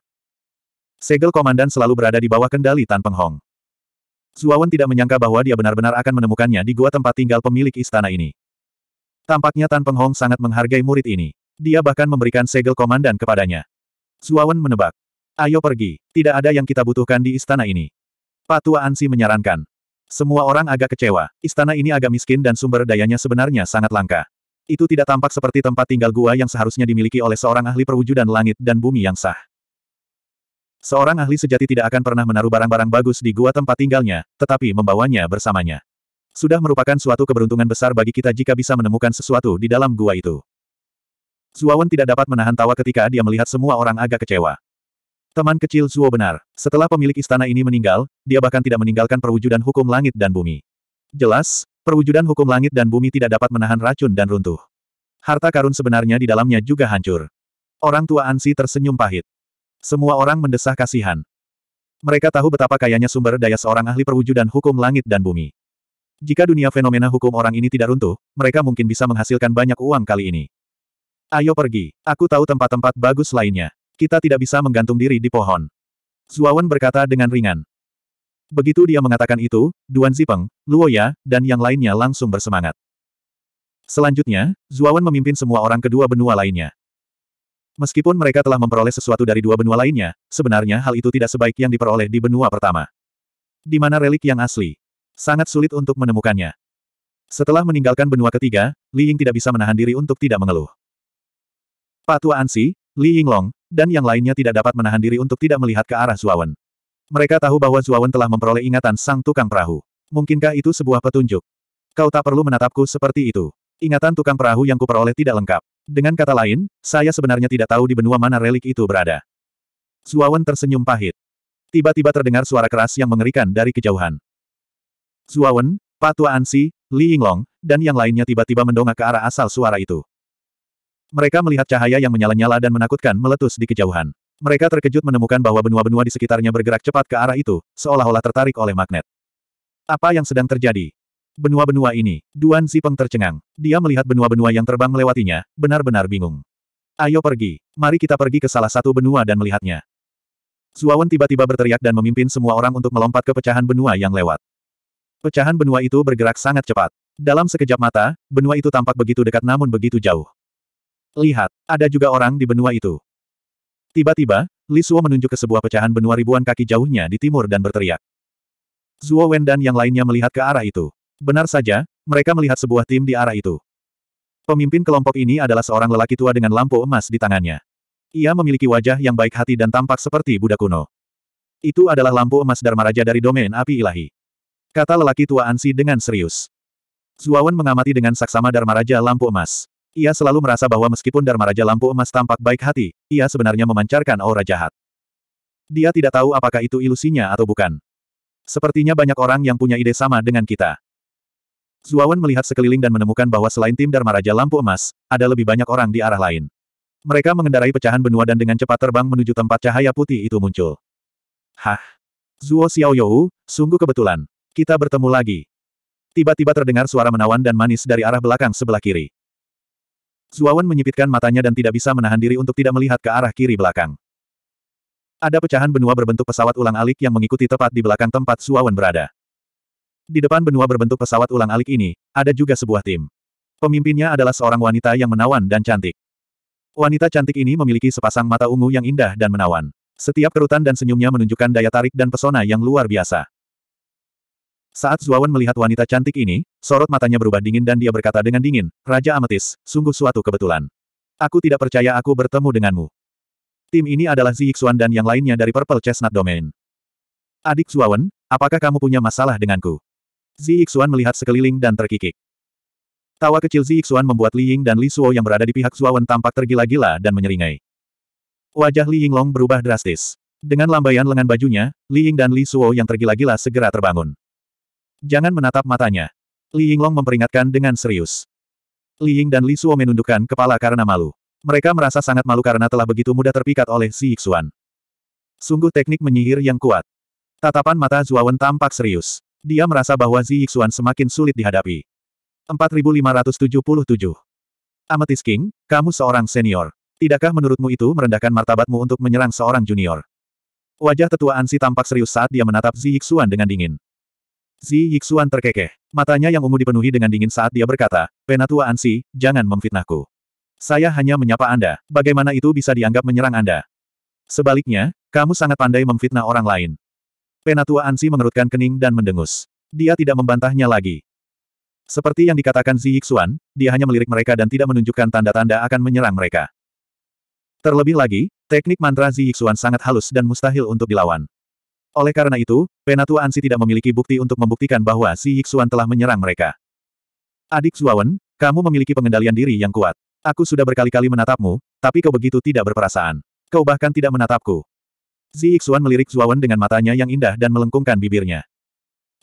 Segel komandan selalu berada di bawah kendali Tan Peng Hong. Zuawan tidak menyangka bahwa dia benar-benar akan menemukannya di gua tempat tinggal pemilik istana ini. Tampaknya Tan Penghong sangat menghargai murid ini. Dia bahkan memberikan segel komandan kepadanya. Zuawan menebak. Ayo pergi, tidak ada yang kita butuhkan di istana ini. Patua Ansi menyarankan. Semua orang agak kecewa, istana ini agak miskin dan sumber dayanya sebenarnya sangat langka. Itu tidak tampak seperti tempat tinggal gua yang seharusnya dimiliki oleh seorang ahli perwujudan langit dan bumi yang sah. Seorang ahli sejati tidak akan pernah menaruh barang-barang bagus di gua tempat tinggalnya, tetapi membawanya bersamanya. Sudah merupakan suatu keberuntungan besar bagi kita jika bisa menemukan sesuatu di dalam gua itu. Zuawan tidak dapat menahan tawa ketika dia melihat semua orang agak kecewa. Teman kecil Zuo benar. Setelah pemilik istana ini meninggal, dia bahkan tidak meninggalkan perwujudan hukum langit dan bumi. Jelas, perwujudan hukum langit dan bumi tidak dapat menahan racun dan runtuh. Harta karun sebenarnya di dalamnya juga hancur. Orang tua Ansi tersenyum pahit. Semua orang mendesah kasihan. Mereka tahu betapa kayanya sumber daya seorang ahli perwujudan hukum langit dan bumi. Jika dunia fenomena hukum orang ini tidak runtuh, mereka mungkin bisa menghasilkan banyak uang kali ini. Ayo pergi, aku tahu tempat-tempat bagus lainnya. Kita tidak bisa menggantung diri di pohon. Zuawan berkata dengan ringan. Begitu dia mengatakan itu, Duan Zipeng, Luoya, dan yang lainnya langsung bersemangat. Selanjutnya, Zuawan memimpin semua orang kedua benua lainnya. Meskipun mereka telah memperoleh sesuatu dari dua benua lainnya, sebenarnya hal itu tidak sebaik yang diperoleh di benua pertama. Di mana relik yang asli? Sangat sulit untuk menemukannya. Setelah meninggalkan benua ketiga, Li Ying tidak bisa menahan diri untuk tidak mengeluh. Pak Tua Ansi, Li Yinglong, dan yang lainnya tidak dapat menahan diri untuk tidak melihat ke arah Zuawan. Mereka tahu bahwa Zuawan telah memperoleh ingatan sang tukang perahu. Mungkinkah itu sebuah petunjuk? Kau tak perlu menatapku seperti itu. Ingatan tukang perahu yang kuperoleh tidak lengkap. Dengan kata lain, saya sebenarnya tidak tahu di benua mana relik itu berada. Zuawan tersenyum pahit. Tiba-tiba terdengar suara keras yang mengerikan dari kejauhan. Zuawan, Patua Ansi, Li Yinglong, dan yang lainnya tiba-tiba mendongak ke arah asal suara itu. Mereka melihat cahaya yang menyala-nyala dan menakutkan meletus di kejauhan. Mereka terkejut menemukan bahwa benua-benua di sekitarnya bergerak cepat ke arah itu, seolah-olah tertarik oleh magnet. Apa yang sedang terjadi? Benua-benua ini, Duan Sipeng tercengang. Dia melihat benua-benua yang terbang melewatinya, benar-benar bingung. Ayo pergi, mari kita pergi ke salah satu benua dan melihatnya. Zuawan tiba-tiba berteriak dan memimpin semua orang untuk melompat ke pecahan benua yang lewat. Pecahan benua itu bergerak sangat cepat. Dalam sekejap mata, benua itu tampak begitu dekat namun begitu jauh. Lihat, ada juga orang di benua itu. Tiba-tiba, Li Suo menunjuk ke sebuah pecahan benua ribuan kaki jauhnya di timur dan berteriak. Zuo Wen dan yang lainnya melihat ke arah itu. Benar saja, mereka melihat sebuah tim di arah itu. Pemimpin kelompok ini adalah seorang lelaki tua dengan lampu emas di tangannya. Ia memiliki wajah yang baik hati dan tampak seperti budak kuno. Itu adalah lampu emas Dharma Raja dari domain api ilahi. Kata lelaki tua Ansi dengan serius. Zuawan mengamati dengan saksama Dharma Raja lampu emas. Ia selalu merasa bahwa meskipun Dharma Raja lampu emas tampak baik hati, ia sebenarnya memancarkan aura jahat. Dia tidak tahu apakah itu ilusinya atau bukan. Sepertinya banyak orang yang punya ide sama dengan kita. Zuawan melihat sekeliling dan menemukan bahwa selain tim Dharma Raja Lampu Emas, ada lebih banyak orang di arah lain. Mereka mengendarai pecahan benua dan dengan cepat terbang menuju tempat cahaya putih itu muncul. Hah? Zuo Xiaoyou, sungguh kebetulan. Kita bertemu lagi. Tiba-tiba terdengar suara menawan dan manis dari arah belakang sebelah kiri. Zuawan menyipitkan matanya dan tidak bisa menahan diri untuk tidak melihat ke arah kiri belakang. Ada pecahan benua berbentuk pesawat ulang alik yang mengikuti tepat di belakang tempat Zuawan berada. Di depan benua berbentuk pesawat ulang-alik ini, ada juga sebuah tim. Pemimpinnya adalah seorang wanita yang menawan dan cantik. Wanita cantik ini memiliki sepasang mata ungu yang indah dan menawan. Setiap kerutan dan senyumnya menunjukkan daya tarik dan pesona yang luar biasa. Saat Zuawan melihat wanita cantik ini, sorot matanya berubah dingin dan dia berkata dengan dingin, Raja Ametis, sungguh suatu kebetulan. Aku tidak percaya aku bertemu denganmu. Tim ini adalah Zi dan yang lainnya dari Purple Chestnut Domain. Adik Zuawan, apakah kamu punya masalah denganku? Zi Xuan melihat sekeliling dan terkikik. Tawa kecil Zi Xuan membuat Li Ying dan Li Suo yang berada di pihak Zuawan tampak tergila-gila dan menyeringai. Wajah Li Ying Long berubah drastis. Dengan lambaian lengan bajunya, Li Ying dan Li Suo yang tergila-gila segera terbangun. Jangan menatap matanya. Li Ying Long memperingatkan dengan serius. Li Ying dan Li Suo menundukkan kepala karena malu. Mereka merasa sangat malu karena telah begitu mudah terpikat oleh Zi Xuan. Sungguh teknik menyihir yang kuat. Tatapan mata Zuawan tampak serius. Dia merasa bahwa Zi Yixuan semakin sulit dihadapi. 4577. Amethyst King, kamu seorang senior. Tidakkah menurutmu itu merendahkan martabatmu untuk menyerang seorang junior? Wajah tetua Ansi tampak serius saat dia menatap Zi Yixuan dengan dingin. Zi Yixuan terkekeh. Matanya yang ungu dipenuhi dengan dingin saat dia berkata, Penatua Ansi, jangan memfitnahku. Saya hanya menyapa Anda, bagaimana itu bisa dianggap menyerang Anda? Sebaliknya, kamu sangat pandai memfitnah orang lain. Penatua Ansi mengerutkan kening dan mendengus. Dia tidak membantahnya lagi. Seperti yang dikatakan Zi Yixuan, dia hanya melirik mereka dan tidak menunjukkan tanda-tanda akan menyerang mereka. Terlebih lagi, teknik mantra Zi Yixuan sangat halus dan mustahil untuk dilawan. Oleh karena itu, Penatua Ansi tidak memiliki bukti untuk membuktikan bahwa Zi Yixuan telah menyerang mereka. Adik Zuawan, kamu memiliki pengendalian diri yang kuat. Aku sudah berkali-kali menatapmu, tapi kau begitu tidak berperasaan. Kau bahkan tidak menatapku. Zi Xuan melirik Zuawan dengan matanya yang indah dan melengkungkan bibirnya.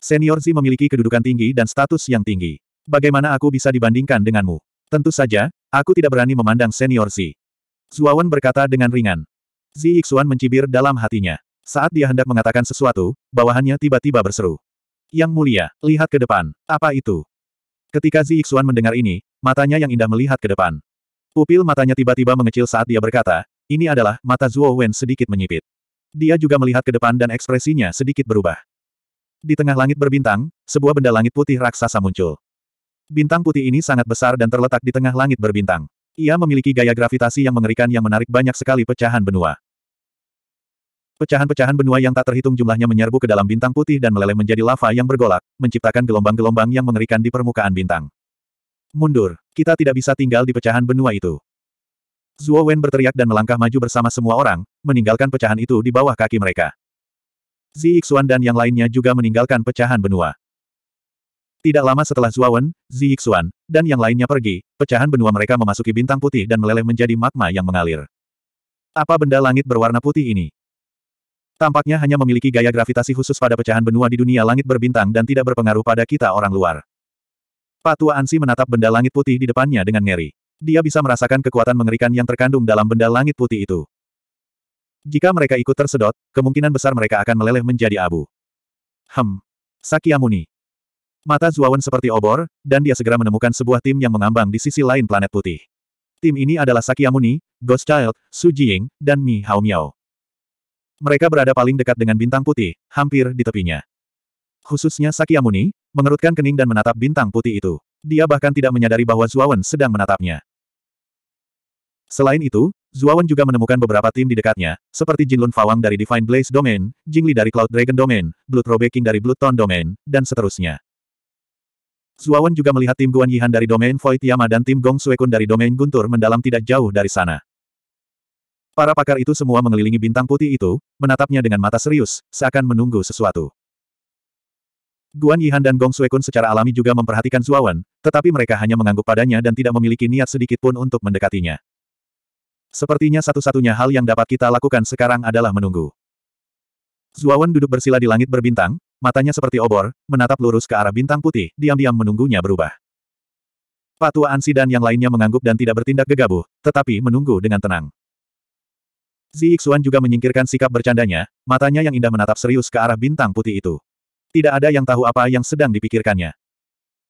Senior Zi memiliki kedudukan tinggi dan status yang tinggi. Bagaimana aku bisa dibandingkan denganmu? Tentu saja, aku tidak berani memandang senior Zi. Zuawan berkata dengan ringan. Zi Xuan mencibir dalam hatinya. Saat dia hendak mengatakan sesuatu, bawahannya tiba-tiba berseru. Yang mulia, lihat ke depan. Apa itu? Ketika Zi Xuan mendengar ini, matanya yang indah melihat ke depan. Pupil matanya tiba-tiba mengecil saat dia berkata, ini adalah mata Zuo Wen sedikit menyipit. Dia juga melihat ke depan dan ekspresinya sedikit berubah. Di tengah langit berbintang, sebuah benda langit putih raksasa muncul. Bintang putih ini sangat besar dan terletak di tengah langit berbintang. Ia memiliki gaya gravitasi yang mengerikan yang menarik banyak sekali pecahan benua. Pecahan-pecahan benua yang tak terhitung jumlahnya menyerbu ke dalam bintang putih dan meleleh menjadi lava yang bergolak, menciptakan gelombang-gelombang yang mengerikan di permukaan bintang. Mundur, kita tidak bisa tinggal di pecahan benua itu. Zuo Wen berteriak dan melangkah maju bersama semua orang, meninggalkan pecahan itu di bawah kaki mereka. Zi Xuan dan yang lainnya juga meninggalkan pecahan benua. Tidak lama setelah Zuo Wen, Zi Xuan, dan yang lainnya pergi, pecahan benua mereka memasuki bintang putih dan meleleh menjadi magma yang mengalir. Apa benda langit berwarna putih ini? Tampaknya hanya memiliki gaya gravitasi khusus pada pecahan benua di dunia langit berbintang dan tidak berpengaruh pada kita orang luar. Patua Ansi menatap benda langit putih di depannya dengan ngeri. Dia bisa merasakan kekuatan mengerikan yang terkandung dalam benda langit putih itu. Jika mereka ikut tersedot, kemungkinan besar mereka akan meleleh menjadi abu. Hem. Sakyamuni. Mata Zuawan seperti obor, dan dia segera menemukan sebuah tim yang mengambang di sisi lain planet putih. Tim ini adalah Sakyamuni, Ghost Child, Su Jiying, dan Mi Hao Miao. Mereka berada paling dekat dengan bintang putih, hampir di tepinya. Khususnya Sakyamuni, mengerutkan kening dan menatap bintang putih itu. Dia bahkan tidak menyadari bahwa Zuawan sedang menatapnya. Selain itu, Zuawan juga menemukan beberapa tim di dekatnya, seperti Jinlun Fawang dari Divine Blaze Domain, Jingli dari Cloud Dragon Domain, Blood Robe King dari Blood Tone Domain, dan seterusnya. Zuawan juga melihat tim Guan Yihan dari Domain Void Yama dan tim Gong Suekun dari Domain Guntur mendalam tidak jauh dari sana. Para pakar itu semua mengelilingi bintang putih itu, menatapnya dengan mata serius, seakan menunggu sesuatu. Guan Yihan dan Gong Suekun secara alami juga memperhatikan Zuawan, tetapi mereka hanya mengangguk padanya dan tidak memiliki niat sedikit pun untuk mendekatinya. Sepertinya satu-satunya hal yang dapat kita lakukan sekarang adalah menunggu. Zuawan duduk bersila di langit berbintang, matanya seperti obor, menatap lurus ke arah bintang putih, diam-diam menunggunya berubah. Patua Ansi dan yang lainnya mengangguk dan tidak bertindak gegabah, tetapi menunggu dengan tenang. Zi juga menyingkirkan sikap bercandanya, matanya yang indah menatap serius ke arah bintang putih itu. Tidak ada yang tahu apa yang sedang dipikirkannya.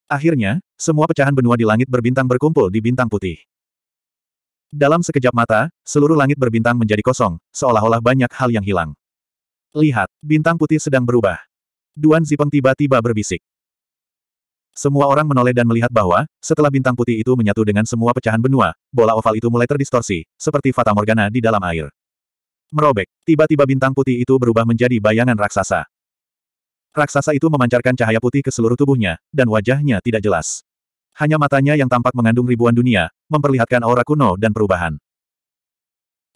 Akhirnya, semua pecahan benua di langit berbintang berkumpul di bintang putih. Dalam sekejap mata, seluruh langit berbintang menjadi kosong, seolah-olah banyak hal yang hilang. Lihat, bintang putih sedang berubah. Duan Zipeng tiba-tiba berbisik. Semua orang menoleh dan melihat bahwa, setelah bintang putih itu menyatu dengan semua pecahan benua, bola oval itu mulai terdistorsi, seperti Fata Morgana di dalam air. Merobek, tiba-tiba bintang putih itu berubah menjadi bayangan raksasa. Raksasa itu memancarkan cahaya putih ke seluruh tubuhnya, dan wajahnya tidak jelas. Hanya matanya yang tampak mengandung ribuan dunia, memperlihatkan aura kuno dan perubahan.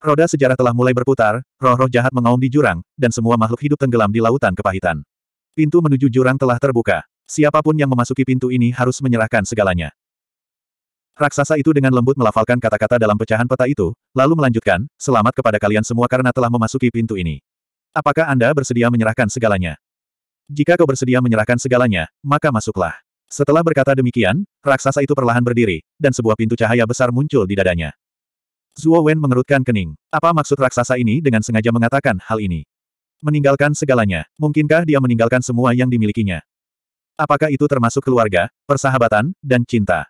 Roda sejarah telah mulai berputar, roh-roh jahat mengaum di jurang, dan semua makhluk hidup tenggelam di lautan kepahitan. Pintu menuju jurang telah terbuka. Siapapun yang memasuki pintu ini harus menyerahkan segalanya. Raksasa itu dengan lembut melafalkan kata-kata dalam pecahan peta itu, lalu melanjutkan, selamat kepada kalian semua karena telah memasuki pintu ini. Apakah Anda bersedia menyerahkan segalanya? Jika kau bersedia menyerahkan segalanya, maka masuklah. Setelah berkata demikian, raksasa itu perlahan berdiri, dan sebuah pintu cahaya besar muncul di dadanya. Zuo Wen mengerutkan kening. Apa maksud raksasa ini dengan sengaja mengatakan hal ini? Meninggalkan segalanya. Mungkinkah dia meninggalkan semua yang dimilikinya? Apakah itu termasuk keluarga, persahabatan, dan cinta?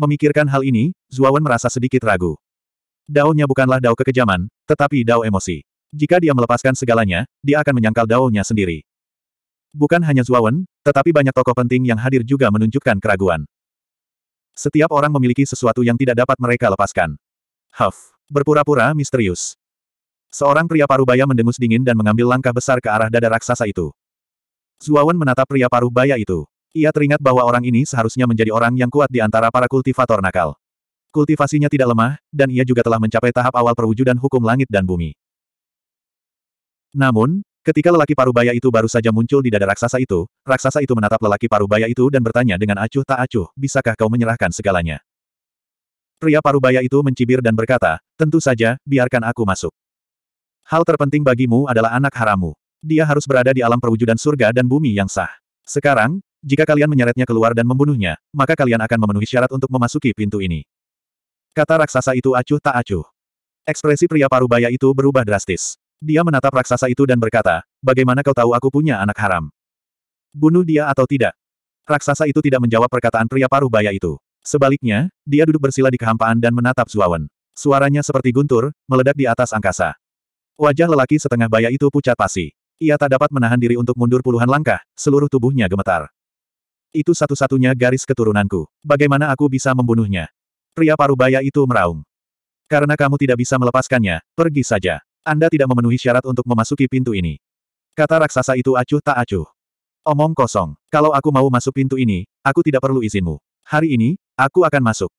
Memikirkan hal ini, Zuo Wen merasa sedikit ragu. Daunnya bukanlah dao kekejaman, tetapi dao emosi. Jika dia melepaskan segalanya, dia akan menyangkal daunnya sendiri. Bukan hanya Wen. Tetapi banyak tokoh penting yang hadir juga menunjukkan keraguan. Setiap orang memiliki sesuatu yang tidak dapat mereka lepaskan. Huff. Berpura-pura misterius. Seorang pria paruh baya mendengus dingin dan mengambil langkah besar ke arah dada raksasa itu. Zuawan menatap pria paruh baya itu. Ia teringat bahwa orang ini seharusnya menjadi orang yang kuat di antara para kultivator nakal. Kultivasinya tidak lemah, dan ia juga telah mencapai tahap awal perwujudan hukum langit dan bumi. Namun, Ketika lelaki parubaya itu baru saja muncul di dada raksasa itu, raksasa itu menatap lelaki parubaya itu dan bertanya dengan acuh tak acuh, bisakah kau menyerahkan segalanya? Pria parubaya itu mencibir dan berkata, tentu saja, biarkan aku masuk. Hal terpenting bagimu adalah anak haramu. Dia harus berada di alam perwujudan surga dan bumi yang sah. Sekarang, jika kalian menyeretnya keluar dan membunuhnya, maka kalian akan memenuhi syarat untuk memasuki pintu ini. Kata raksasa itu acuh tak acuh. Ekspresi pria parubaya itu berubah drastis. Dia menatap raksasa itu dan berkata, bagaimana kau tahu aku punya anak haram? Bunuh dia atau tidak? Raksasa itu tidak menjawab perkataan pria paruh baya itu. Sebaliknya, dia duduk bersila di kehampaan dan menatap Zuawan. Suaranya seperti guntur, meledak di atas angkasa. Wajah lelaki setengah baya itu pucat pasi. Ia tak dapat menahan diri untuk mundur puluhan langkah, seluruh tubuhnya gemetar. Itu satu-satunya garis keturunanku. Bagaimana aku bisa membunuhnya? Pria paruh baya itu meraung. Karena kamu tidak bisa melepaskannya, pergi saja. Anda tidak memenuhi syarat untuk memasuki pintu ini. Kata raksasa itu acuh tak acuh. Omong kosong. Kalau aku mau masuk pintu ini, aku tidak perlu izinmu. Hari ini, aku akan masuk.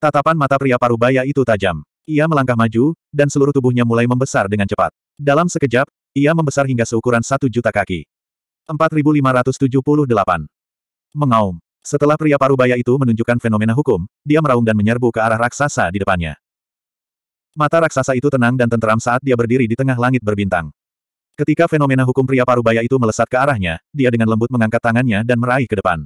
Tatapan mata pria parubaya itu tajam. Ia melangkah maju, dan seluruh tubuhnya mulai membesar dengan cepat. Dalam sekejap, ia membesar hingga seukuran satu juta kaki. 4578. Mengaum. Setelah pria parubaya itu menunjukkan fenomena hukum, dia meraung dan menyerbu ke arah raksasa di depannya. Mata raksasa itu tenang dan tenteram saat dia berdiri di tengah langit berbintang. Ketika fenomena hukum pria parubaya itu melesat ke arahnya, dia dengan lembut mengangkat tangannya dan meraih ke depan.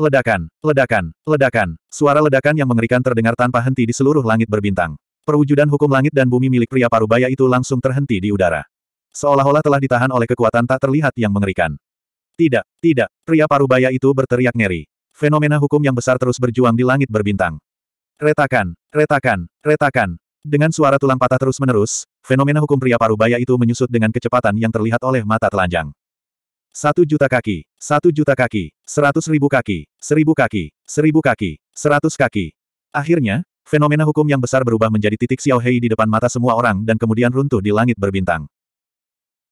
Ledakan, ledakan, ledakan. Suara ledakan yang mengerikan terdengar tanpa henti di seluruh langit berbintang. Perwujudan hukum langit dan bumi milik pria parubaya itu langsung terhenti di udara. Seolah-olah telah ditahan oleh kekuatan tak terlihat yang mengerikan. Tidak, tidak, pria parubaya itu berteriak ngeri. Fenomena hukum yang besar terus berjuang di langit berbintang. Retakan, retakan, retakan, dengan suara tulang patah terus-menerus, fenomena hukum pria parubaya itu menyusut dengan kecepatan yang terlihat oleh mata telanjang. Satu juta kaki, satu juta kaki, seratus ribu kaki, seribu kaki, seribu kaki, seratus kaki. Akhirnya, fenomena hukum yang besar berubah menjadi titik Xiaohei di depan mata semua orang dan kemudian runtuh di langit berbintang.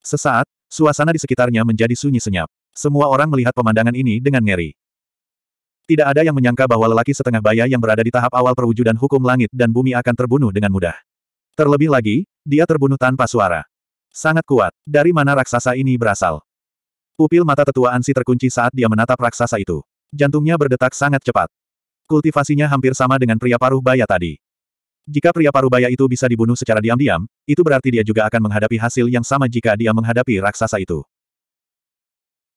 Sesaat, suasana di sekitarnya menjadi sunyi senyap. Semua orang melihat pemandangan ini dengan ngeri. Tidak ada yang menyangka bahwa lelaki setengah baya yang berada di tahap awal perwujudan hukum langit dan bumi akan terbunuh dengan mudah. Terlebih lagi, dia terbunuh tanpa suara. Sangat kuat. Dari mana raksasa ini berasal? Pupil mata tetua Ansi terkunci saat dia menatap raksasa itu. Jantungnya berdetak sangat cepat. Kultivasinya hampir sama dengan pria paruh baya tadi. Jika pria paruh baya itu bisa dibunuh secara diam-diam, itu berarti dia juga akan menghadapi hasil yang sama jika dia menghadapi raksasa itu.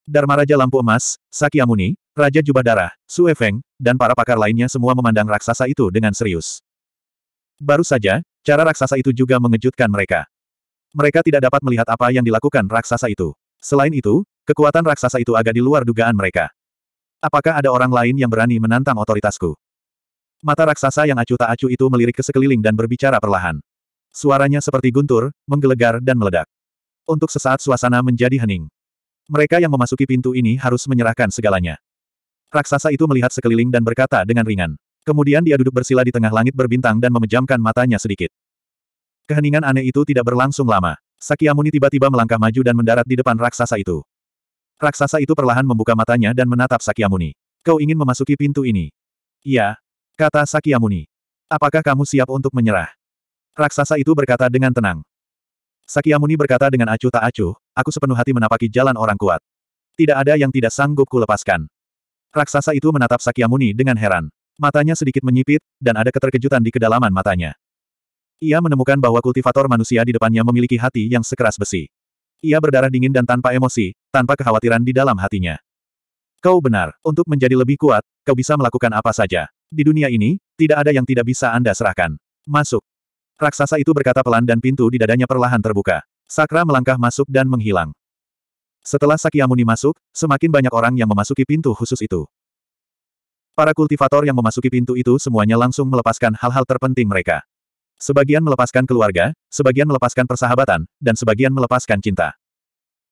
Dharma Raja Lampu Emas, Sakyamuni, Raja Jubah Darah, Sue Feng, dan para pakar lainnya semua memandang raksasa itu dengan serius. Baru saja, cara raksasa itu juga mengejutkan mereka. Mereka tidak dapat melihat apa yang dilakukan raksasa itu. Selain itu, kekuatan raksasa itu agak di luar dugaan mereka. Apakah ada orang lain yang berani menantang otoritasku? Mata raksasa yang acuh tak acuh itu melirik ke sekeliling dan berbicara perlahan. Suaranya seperti guntur, menggelegar dan meledak. Untuk sesaat suasana menjadi hening. Mereka yang memasuki pintu ini harus menyerahkan segalanya. Raksasa itu melihat sekeliling dan berkata dengan ringan. Kemudian dia duduk bersila di tengah langit berbintang dan memejamkan matanya sedikit. Keheningan aneh itu tidak berlangsung lama. Sakyamuni tiba-tiba melangkah maju dan mendarat di depan raksasa itu. Raksasa itu perlahan membuka matanya dan menatap Sakyamuni. Kau ingin memasuki pintu ini? Iya, kata Sakyamuni. Apakah kamu siap untuk menyerah? Raksasa itu berkata dengan tenang. Sakyamuni berkata dengan acuh tak acuh, aku sepenuh hati menapaki jalan orang kuat. Tidak ada yang tidak sanggup kulepaskan. Raksasa itu menatap Sakyamuni dengan heran. Matanya sedikit menyipit, dan ada keterkejutan di kedalaman matanya. Ia menemukan bahwa kultivator manusia di depannya memiliki hati yang sekeras besi. Ia berdarah dingin dan tanpa emosi, tanpa kekhawatiran di dalam hatinya. Kau benar, untuk menjadi lebih kuat, kau bisa melakukan apa saja. Di dunia ini, tidak ada yang tidak bisa Anda serahkan. Masuk. Raksasa itu berkata pelan dan pintu di dadanya perlahan terbuka. Sakra melangkah masuk dan menghilang. Setelah Sakyamuni masuk, semakin banyak orang yang memasuki pintu khusus itu. Para kultivator yang memasuki pintu itu semuanya langsung melepaskan hal-hal terpenting mereka. Sebagian melepaskan keluarga, sebagian melepaskan persahabatan, dan sebagian melepaskan cinta.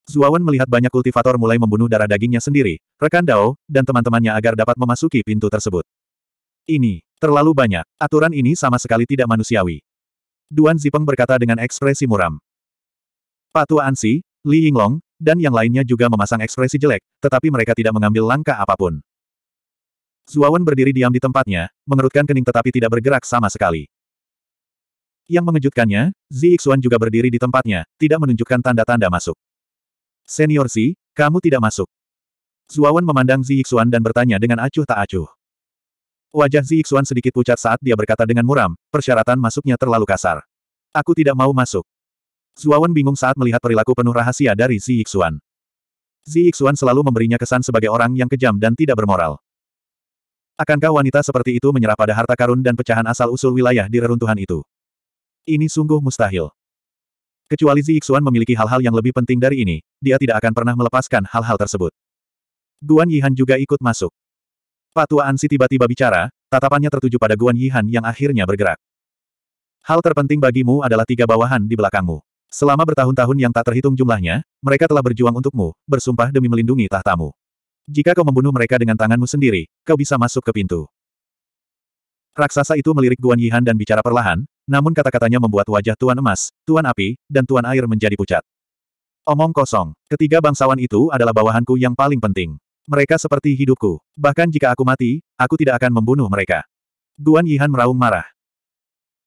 Zuawan melihat banyak kultivator mulai membunuh darah dagingnya sendiri, rekan Dao, dan teman-temannya agar dapat memasuki pintu tersebut. Ini, terlalu banyak, aturan ini sama sekali tidak manusiawi. Duan Zipeng berkata dengan ekspresi muram. Pak Tua Ansi, Li Yinglong, dan yang lainnya juga memasang ekspresi jelek, tetapi mereka tidak mengambil langkah apapun. Zuawan berdiri diam di tempatnya, mengerutkan kening tetapi tidak bergerak sama sekali. Yang mengejutkannya, Zi juga berdiri di tempatnya, tidak menunjukkan tanda-tanda masuk. Senior Zi, kamu tidak masuk. Zuawan memandang Zi dan bertanya dengan acuh tak acuh. Wajah Zi sedikit pucat saat dia berkata dengan muram, persyaratan masuknya terlalu kasar. Aku tidak mau masuk. Zuawan bingung saat melihat perilaku penuh rahasia dari Zi Yixuan. Zi Yixuan selalu memberinya kesan sebagai orang yang kejam dan tidak bermoral. Akankah wanita seperti itu menyerah pada harta karun dan pecahan asal-usul wilayah di reruntuhan itu? Ini sungguh mustahil. Kecuali Zi Yixuan memiliki hal-hal yang lebih penting dari ini, dia tidak akan pernah melepaskan hal-hal tersebut. Guan Yihan juga ikut masuk. Pak tua Ansi tiba-tiba bicara, tatapannya tertuju pada Guan Yihan yang akhirnya bergerak. Hal terpenting bagimu adalah tiga bawahan di belakangmu. Selama bertahun-tahun yang tak terhitung jumlahnya, mereka telah berjuang untukmu, bersumpah demi melindungi tahtamu. Jika kau membunuh mereka dengan tanganmu sendiri, kau bisa masuk ke pintu. Raksasa itu melirik Guan Yihan dan bicara perlahan, namun kata-katanya membuat wajah Tuan Emas, Tuan Api, dan Tuan Air menjadi pucat. Omong kosong, ketiga bangsawan itu adalah bawahanku yang paling penting. Mereka seperti hidupku. Bahkan jika aku mati, aku tidak akan membunuh mereka. Guan Yihan meraung marah.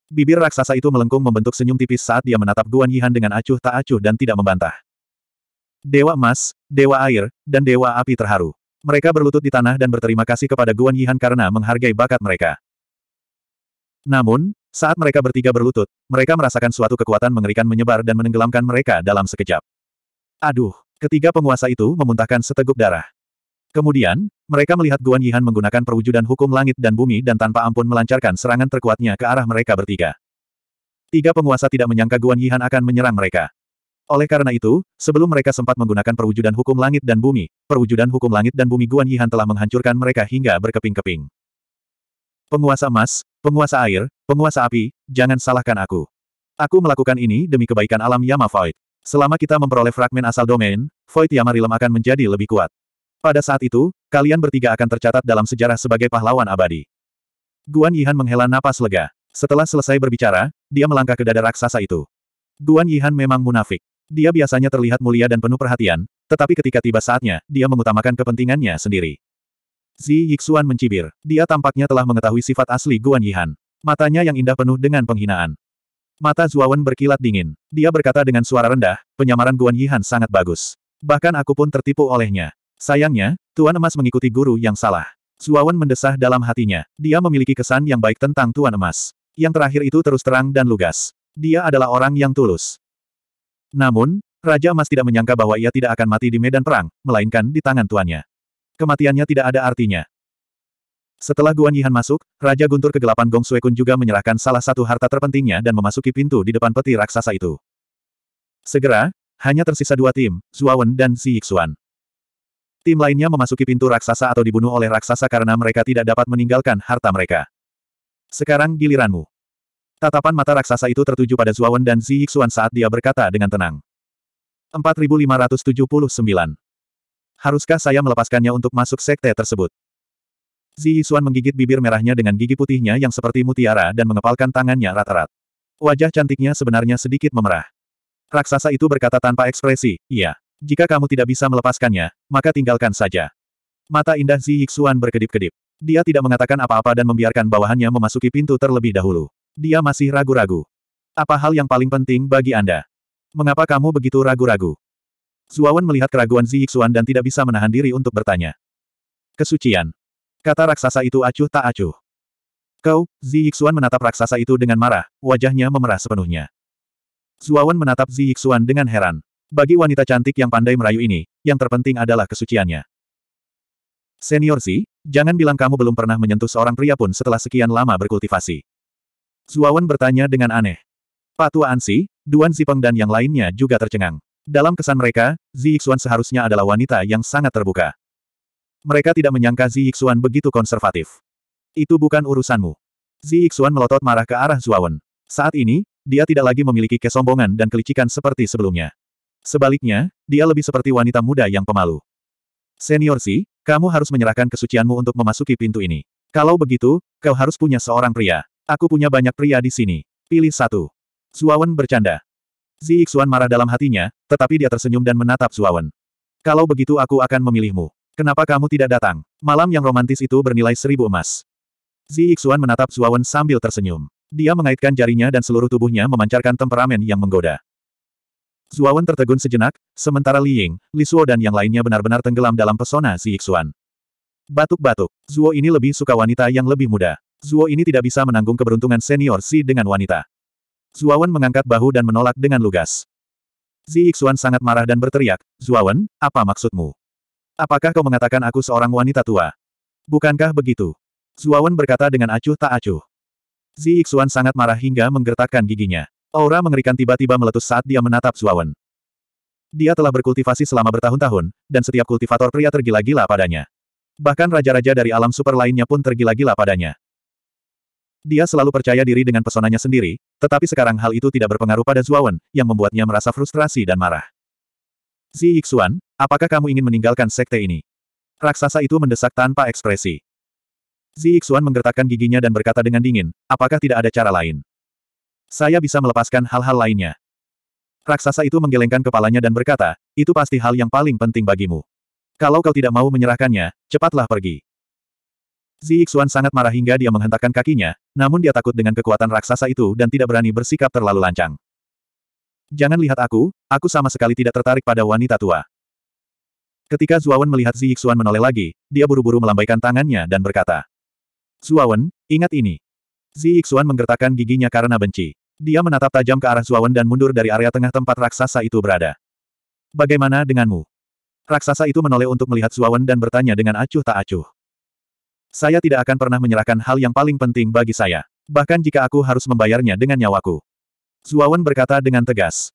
Bibir raksasa itu melengkung membentuk senyum tipis saat dia menatap Guan Yihan dengan acuh tak acuh dan tidak membantah. Dewa emas, dewa air, dan dewa api terharu. Mereka berlutut di tanah dan berterima kasih kepada Guan Yihan karena menghargai bakat mereka. Namun, saat mereka bertiga berlutut, mereka merasakan suatu kekuatan mengerikan menyebar dan menenggelamkan mereka dalam sekejap. Aduh, ketiga penguasa itu memuntahkan seteguk darah. Kemudian, mereka melihat Guan Yihan menggunakan perwujudan hukum langit dan bumi dan tanpa ampun melancarkan serangan terkuatnya ke arah mereka bertiga. Tiga penguasa tidak menyangka Guan Yihan akan menyerang mereka. Oleh karena itu, sebelum mereka sempat menggunakan perwujudan hukum langit dan bumi, perwujudan hukum langit dan bumi Guan Yihan telah menghancurkan mereka hingga berkeping-keping. Penguasa emas, penguasa air, penguasa api, jangan salahkan aku. Aku melakukan ini demi kebaikan alam Yama Void. Selama kita memperoleh fragmen asal domain, Void Yama Rilem akan menjadi lebih kuat. Pada saat itu, kalian bertiga akan tercatat dalam sejarah sebagai pahlawan abadi. Guan Yihan menghela napas lega. Setelah selesai berbicara, dia melangkah ke dada raksasa itu. Guan Yihan memang munafik. Dia biasanya terlihat mulia dan penuh perhatian, tetapi ketika tiba saatnya, dia mengutamakan kepentingannya sendiri. Zi Yixuan mencibir. Dia tampaknya telah mengetahui sifat asli Guan Yihan. Matanya yang indah penuh dengan penghinaan. Mata Zuawan berkilat dingin. Dia berkata dengan suara rendah, penyamaran Guan Yihan sangat bagus. Bahkan aku pun tertipu olehnya. Sayangnya, Tuan Emas mengikuti guru yang salah. Zuawan mendesah dalam hatinya. Dia memiliki kesan yang baik tentang Tuan Emas. Yang terakhir itu terus terang dan lugas. Dia adalah orang yang tulus. Namun, Raja Emas tidak menyangka bahwa ia tidak akan mati di medan perang, melainkan di tangan tuannya. Kematiannya tidak ada artinya. Setelah Guan Yihan masuk, Raja Guntur Kegelapan Gong Kun juga menyerahkan salah satu harta terpentingnya dan memasuki pintu di depan peti raksasa itu. Segera, hanya tersisa dua tim, Zuawan dan Xi Yixuan. Tim lainnya memasuki pintu raksasa atau dibunuh oleh raksasa karena mereka tidak dapat meninggalkan harta mereka. Sekarang giliranmu. Tatapan mata raksasa itu tertuju pada Zuawan dan Zi Yixuan saat dia berkata dengan tenang. 4579. Haruskah saya melepaskannya untuk masuk sekte tersebut? Zi Yixuan menggigit bibir merahnya dengan gigi putihnya yang seperti mutiara dan mengepalkan tangannya rat-rat. Wajah cantiknya sebenarnya sedikit memerah. Raksasa itu berkata tanpa ekspresi, iya. Jika kamu tidak bisa melepaskannya, maka tinggalkan saja. Mata indah Zi Yixuan berkedip-kedip. Dia tidak mengatakan apa-apa dan membiarkan bawahannya memasuki pintu terlebih dahulu. Dia masih ragu-ragu. Apa hal yang paling penting bagi Anda? Mengapa kamu begitu ragu-ragu? Zuawan melihat keraguan Zi Yixuan dan tidak bisa menahan diri untuk bertanya. Kesucian. Kata raksasa itu acuh tak acuh. Kau, Zi Yixuan menatap raksasa itu dengan marah, wajahnya memerah sepenuhnya. Zuawan menatap Zi Yixuan dengan heran. Bagi wanita cantik yang pandai merayu ini, yang terpenting adalah kesuciannya. Senior Zi, jangan bilang kamu belum pernah menyentuh seorang pria pun setelah sekian lama berkultivasi. Zuawan bertanya dengan aneh. Patua Ansi, Duan Zipeng dan yang lainnya juga tercengang. Dalam kesan mereka, Zi Yixuan seharusnya adalah wanita yang sangat terbuka. Mereka tidak menyangka Zi Yixuan begitu konservatif. Itu bukan urusanmu. Zi Yixuan melotot marah ke arah Zuawan. Saat ini, dia tidak lagi memiliki kesombongan dan kelicikan seperti sebelumnya. Sebaliknya, dia lebih seperti wanita muda yang pemalu. Senior Si, kamu harus menyerahkan kesucianmu untuk memasuki pintu ini. Kalau begitu, kau harus punya seorang pria. Aku punya banyak pria di sini. Pilih satu. Zuawan bercanda. Zi Xuan marah dalam hatinya, tetapi dia tersenyum dan menatap Zuawan. Kalau begitu aku akan memilihmu. Kenapa kamu tidak datang? Malam yang romantis itu bernilai seribu emas. Zi Xuan menatap Zuawan sambil tersenyum. Dia mengaitkan jarinya dan seluruh tubuhnya memancarkan temperamen yang menggoda. Zuawan tertegun sejenak, sementara Li Ying, Li Suo dan yang lainnya benar-benar tenggelam dalam pesona si Yixuan. Batuk-batuk, Zuo ini lebih suka wanita yang lebih muda. Zuo ini tidak bisa menanggung keberuntungan senior si dengan wanita. Zuawan mengangkat bahu dan menolak dengan lugas. Zi Yixuan sangat marah dan berteriak, Zuawan, apa maksudmu? Apakah kau mengatakan aku seorang wanita tua? Bukankah begitu? Zuawan berkata dengan acuh tak acuh. Zi Xuan sangat marah hingga menggertakkan giginya. Aura mengerikan tiba-tiba meletus saat dia menatap Zuawan. Dia telah berkultivasi selama bertahun-tahun, dan setiap kultivator pria tergila-gila padanya. Bahkan raja-raja dari alam super lainnya pun tergila-gila padanya. Dia selalu percaya diri dengan pesonanya sendiri, tetapi sekarang hal itu tidak berpengaruh pada Zuawan, yang membuatnya merasa frustrasi dan marah. Zi Yixuan, apakah kamu ingin meninggalkan sekte ini? Raksasa itu mendesak tanpa ekspresi. Zi Yixuan menggertakkan giginya dan berkata dengan dingin, apakah tidak ada cara lain? Saya bisa melepaskan hal-hal lainnya. Raksasa itu menggelengkan kepalanya dan berkata, itu pasti hal yang paling penting bagimu. Kalau kau tidak mau menyerahkannya, cepatlah pergi. Zi Xuan sangat marah hingga dia menghentakkan kakinya, namun dia takut dengan kekuatan raksasa itu dan tidak berani bersikap terlalu lancang. Jangan lihat aku, aku sama sekali tidak tertarik pada wanita tua. Ketika Zuawan melihat Zi Xuan menoleh lagi, dia buru-buru melambaikan tangannya dan berkata, Zuawan, ingat ini. Zi Xuan menggertakkan giginya karena benci. Dia menatap tajam ke arah Zuawan dan mundur dari area tengah tempat raksasa itu berada. Bagaimana denganmu? Raksasa itu menoleh untuk melihat Zuawan dan bertanya dengan acuh tak acuh. Saya tidak akan pernah menyerahkan hal yang paling penting bagi saya. Bahkan jika aku harus membayarnya dengan nyawaku. Zuawan berkata dengan tegas.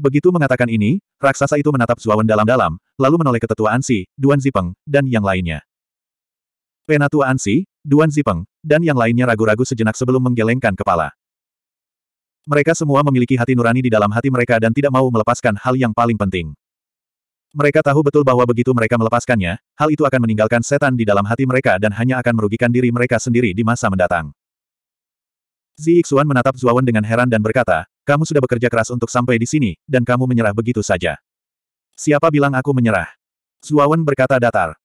Begitu mengatakan ini, raksasa itu menatap Zuawan dalam-dalam, lalu menoleh ke tetua Ansi, Duan Zipeng, dan yang lainnya. Penatua Ansi, Duan Zipeng, dan yang lainnya ragu-ragu sejenak sebelum menggelengkan kepala. Mereka semua memiliki hati nurani di dalam hati mereka dan tidak mau melepaskan hal yang paling penting. Mereka tahu betul bahwa begitu mereka melepaskannya, hal itu akan meninggalkan setan di dalam hati mereka dan hanya akan merugikan diri mereka sendiri di masa mendatang. Zi Xuan menatap Zuawan dengan heran dan berkata, kamu sudah bekerja keras untuk sampai di sini, dan kamu menyerah begitu saja. Siapa bilang aku menyerah? Zuawan berkata datar.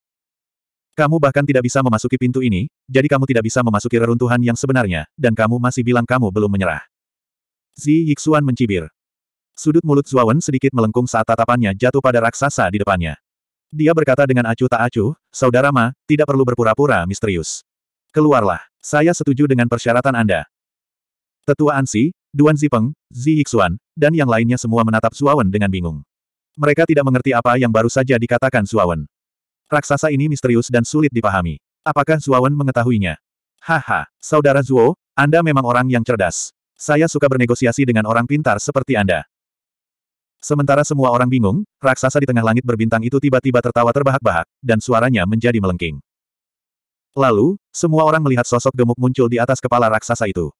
Kamu bahkan tidak bisa memasuki pintu ini, jadi kamu tidak bisa memasuki reruntuhan yang sebenarnya, dan kamu masih bilang kamu belum menyerah. Zi Yixuan mencibir. Sudut mulut Zuawan sedikit melengkung saat tatapannya jatuh pada raksasa di depannya. Dia berkata dengan acuh tak acuh, Saudara Ma, tidak perlu berpura-pura misterius. Keluarlah, saya setuju dengan persyaratan Anda. Tetua Ansi, Duan Zipeng, Zi Yixuan, dan yang lainnya semua menatap Zuawan dengan bingung. Mereka tidak mengerti apa yang baru saja dikatakan Zuawan. Raksasa ini misterius dan sulit dipahami. Apakah Zuawan mengetahuinya? Haha, Saudara Zuo, Anda memang orang yang cerdas. Saya suka bernegosiasi dengan orang pintar seperti Anda. Sementara semua orang bingung, raksasa di tengah langit berbintang itu tiba-tiba tertawa terbahak-bahak, dan suaranya menjadi melengking. Lalu, semua orang melihat sosok gemuk muncul di atas kepala raksasa itu.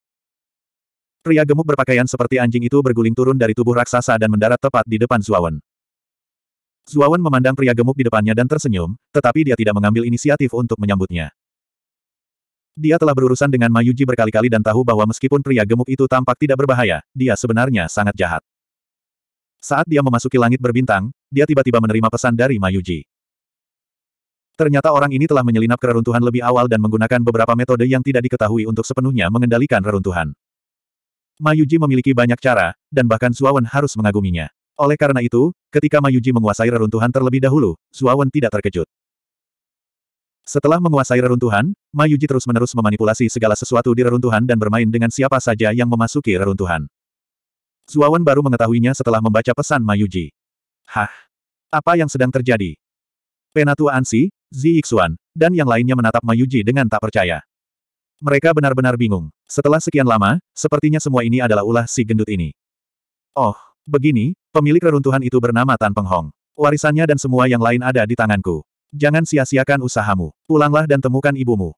Pria gemuk berpakaian seperti anjing itu berguling turun dari tubuh raksasa dan mendarat tepat di depan Zuawan. Zuawan memandang pria gemuk di depannya dan tersenyum, tetapi dia tidak mengambil inisiatif untuk menyambutnya. Dia telah berurusan dengan Mayuji berkali-kali dan tahu bahwa meskipun pria gemuk itu tampak tidak berbahaya, dia sebenarnya sangat jahat. Saat dia memasuki langit berbintang, dia tiba-tiba menerima pesan dari Mayuji. Ternyata orang ini telah menyelinap ke reruntuhan lebih awal dan menggunakan beberapa metode yang tidak diketahui untuk sepenuhnya mengendalikan reruntuhan. Mayuji memiliki banyak cara, dan bahkan Suawan harus mengaguminya. Oleh karena itu, ketika Mayuji menguasai reruntuhan terlebih dahulu, Zuawan tidak terkejut. Setelah menguasai reruntuhan, Mayuji terus-menerus memanipulasi segala sesuatu di reruntuhan dan bermain dengan siapa saja yang memasuki reruntuhan. Zuawan baru mengetahuinya setelah membaca pesan Mayuji. Hah? Apa yang sedang terjadi? Penatua Ansi, Zi Yixuan, dan yang lainnya menatap Mayuji dengan tak percaya. Mereka benar-benar bingung. Setelah sekian lama, sepertinya semua ini adalah ulah si gendut ini. Oh, begini, Pemilik reruntuhan itu bernama Tan Penghong. Warisannya dan semua yang lain ada di tanganku. Jangan sia-siakan usahamu. Pulanglah dan temukan ibumu.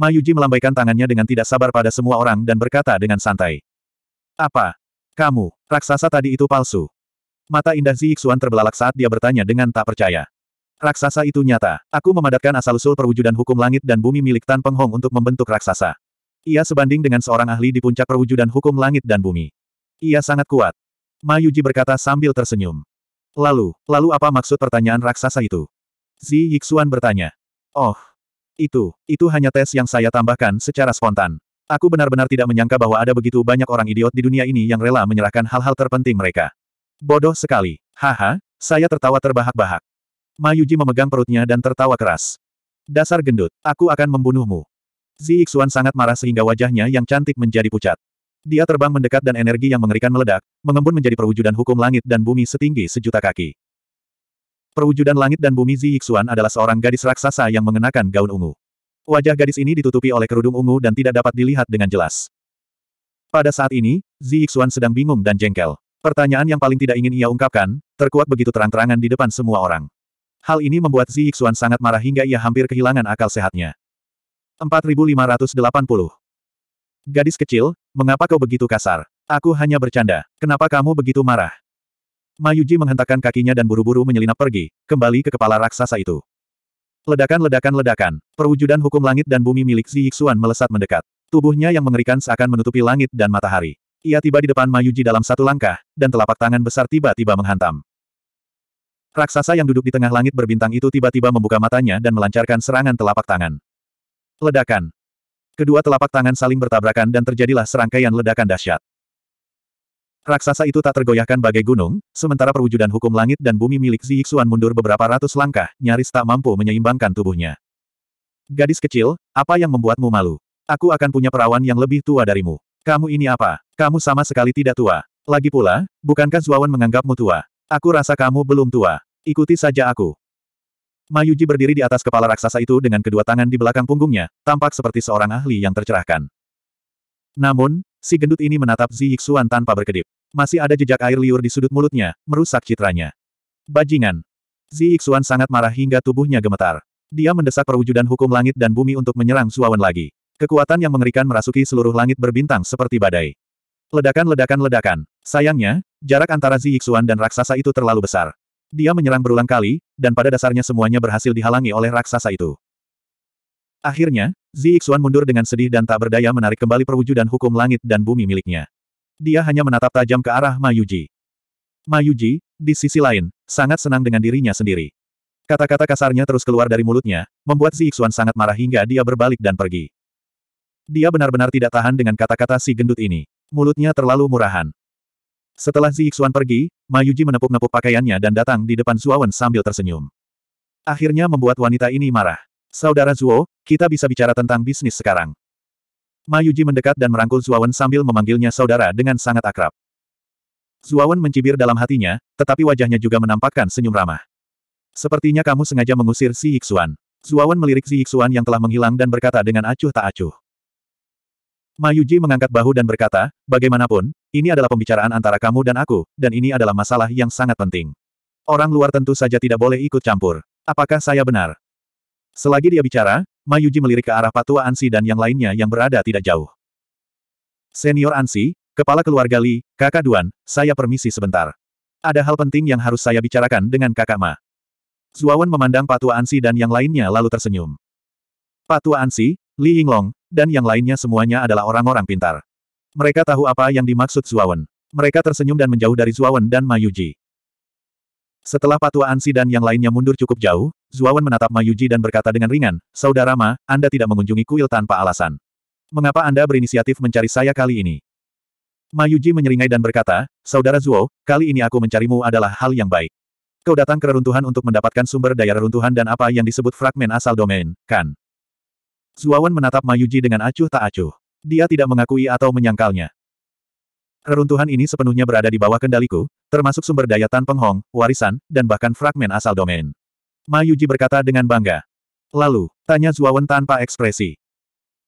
Mayuji melambaikan tangannya dengan tidak sabar pada semua orang dan berkata dengan santai. Apa? Kamu, raksasa tadi itu palsu. Mata indah Zi terbelalak saat dia bertanya dengan tak percaya. Raksasa itu nyata. Aku memadatkan asal-usul perwujudan hukum langit dan bumi milik Tan Penghong untuk membentuk raksasa. Ia sebanding dengan seorang ahli di puncak perwujudan hukum langit dan bumi. Ia sangat kuat. Mayuji berkata sambil tersenyum. Lalu, lalu apa maksud pertanyaan raksasa itu? Zi Yixuan bertanya. Oh, itu, itu hanya tes yang saya tambahkan secara spontan. Aku benar-benar tidak menyangka bahwa ada begitu banyak orang idiot di dunia ini yang rela menyerahkan hal-hal terpenting mereka. Bodoh sekali. Haha, saya tertawa terbahak-bahak. Mayuji memegang perutnya dan tertawa keras. Dasar gendut, aku akan membunuhmu. Zi Yixuan sangat marah sehingga wajahnya yang cantik menjadi pucat. Dia terbang mendekat dan energi yang mengerikan meledak, mengembun menjadi perwujudan hukum langit dan bumi setinggi sejuta kaki. Perwujudan langit dan bumi Zi Yixuan adalah seorang gadis raksasa yang mengenakan gaun ungu. Wajah gadis ini ditutupi oleh kerudung ungu dan tidak dapat dilihat dengan jelas. Pada saat ini, Zi Yixuan sedang bingung dan jengkel. Pertanyaan yang paling tidak ingin ia ungkapkan, terkuat begitu terang-terangan di depan semua orang. Hal ini membuat Zi Yixuan sangat marah hingga ia hampir kehilangan akal sehatnya. 4580 Gadis kecil, mengapa kau begitu kasar? Aku hanya bercanda. Kenapa kamu begitu marah? Mayuji menghentakkan kakinya dan buru-buru menyelinap pergi, kembali ke kepala raksasa itu. Ledakan-ledakan-ledakan, perwujudan hukum langit dan bumi milik Zi Yixuan melesat mendekat. Tubuhnya yang mengerikan seakan menutupi langit dan matahari. Ia tiba di depan Mayuji dalam satu langkah, dan telapak tangan besar tiba-tiba menghantam. Raksasa yang duduk di tengah langit berbintang itu tiba-tiba membuka matanya dan melancarkan serangan telapak tangan. Ledakan. Kedua telapak tangan saling bertabrakan dan terjadilah serangkaian ledakan dahsyat. Raksasa itu tak tergoyahkan bagai gunung, sementara perwujudan hukum langit dan bumi milik Ziyixuan mundur beberapa ratus langkah, nyaris tak mampu menyeimbangkan tubuhnya. Gadis kecil, apa yang membuatmu malu? Aku akan punya perawan yang lebih tua darimu. Kamu ini apa? Kamu sama sekali tidak tua. Lagi pula, bukankah Zuawan menganggapmu tua? Aku rasa kamu belum tua. Ikuti saja aku. Mayuji berdiri di atas kepala raksasa itu dengan kedua tangan di belakang punggungnya, tampak seperti seorang ahli yang tercerahkan. Namun, si gendut ini menatap Zi tanpa berkedip. Masih ada jejak air liur di sudut mulutnya, merusak citranya. Bajingan! Zi sangat marah hingga tubuhnya gemetar. Dia mendesak perwujudan hukum langit dan bumi untuk menyerang Suawan lagi. Kekuatan yang mengerikan merasuki seluruh langit berbintang seperti badai. Ledakan ledakan ledakan. Sayangnya, jarak antara Zi dan raksasa itu terlalu besar. Dia menyerang berulang kali, dan pada dasarnya semuanya berhasil dihalangi oleh raksasa itu. Akhirnya, Zi Xuan mundur dengan sedih dan tak berdaya menarik kembali perwujudan hukum langit dan bumi miliknya. Dia hanya menatap tajam ke arah Mayuji. Mayuji, di sisi lain, sangat senang dengan dirinya sendiri. Kata-kata kasarnya terus keluar dari mulutnya, membuat Zi Xuan sangat marah hingga dia berbalik dan pergi. Dia benar-benar tidak tahan dengan kata-kata si gendut ini. Mulutnya terlalu murahan. Setelah Zi Xuan pergi, Ma Yuji menepuk-nepuk pakaiannya dan datang di depan Zuowen sambil tersenyum. Akhirnya membuat wanita ini marah. Saudara Zuo, kita bisa bicara tentang bisnis sekarang. Ma Yuji mendekat dan merangkul Zuowen sambil memanggilnya saudara dengan sangat akrab. Zuowen mencibir dalam hatinya, tetapi wajahnya juga menampakkan senyum ramah. Sepertinya kamu sengaja mengusir Si Yixuan. Zuowen melirik Si Xuan yang telah menghilang dan berkata dengan acuh tak acuh. Mayuji mengangkat bahu dan berkata, bagaimanapun, ini adalah pembicaraan antara kamu dan aku, dan ini adalah masalah yang sangat penting. Orang luar tentu saja tidak boleh ikut campur. Apakah saya benar? Selagi dia bicara, Mayuji melirik ke arah Patua Ansi dan yang lainnya yang berada tidak jauh. Senior Ansi, Kepala keluarga Li, kakak Duan, saya permisi sebentar. Ada hal penting yang harus saya bicarakan dengan kakak Ma. Zuawan memandang Patua Ansi dan yang lainnya lalu tersenyum. Patua Ansi, Li Yinglong, dan yang lainnya semuanya adalah orang-orang pintar. Mereka tahu apa yang dimaksud Zuawan. Mereka tersenyum dan menjauh dari Zuawan dan Mayuji. Setelah Patua Ansi dan yang lainnya mundur cukup jauh, Zuawan menatap Mayuji dan berkata dengan ringan, Saudara Ma, Anda tidak mengunjungi kuil tanpa alasan. Mengapa Anda berinisiatif mencari saya kali ini? Mayuji menyeringai dan berkata, Saudara Zuo, kali ini aku mencarimu adalah hal yang baik. Kau datang ke reruntuhan untuk mendapatkan sumber daya reruntuhan dan apa yang disebut fragmen asal domain, kan? Zuawan menatap Mayuji dengan acuh tak acuh. Dia tidak mengakui atau menyangkalnya. Reruntuhan ini sepenuhnya berada di bawah kendaliku, termasuk sumber daya Tan Penghong, warisan, dan bahkan fragmen asal domain. Mayuji berkata dengan bangga. Lalu, tanya Zuawan tanpa ekspresi.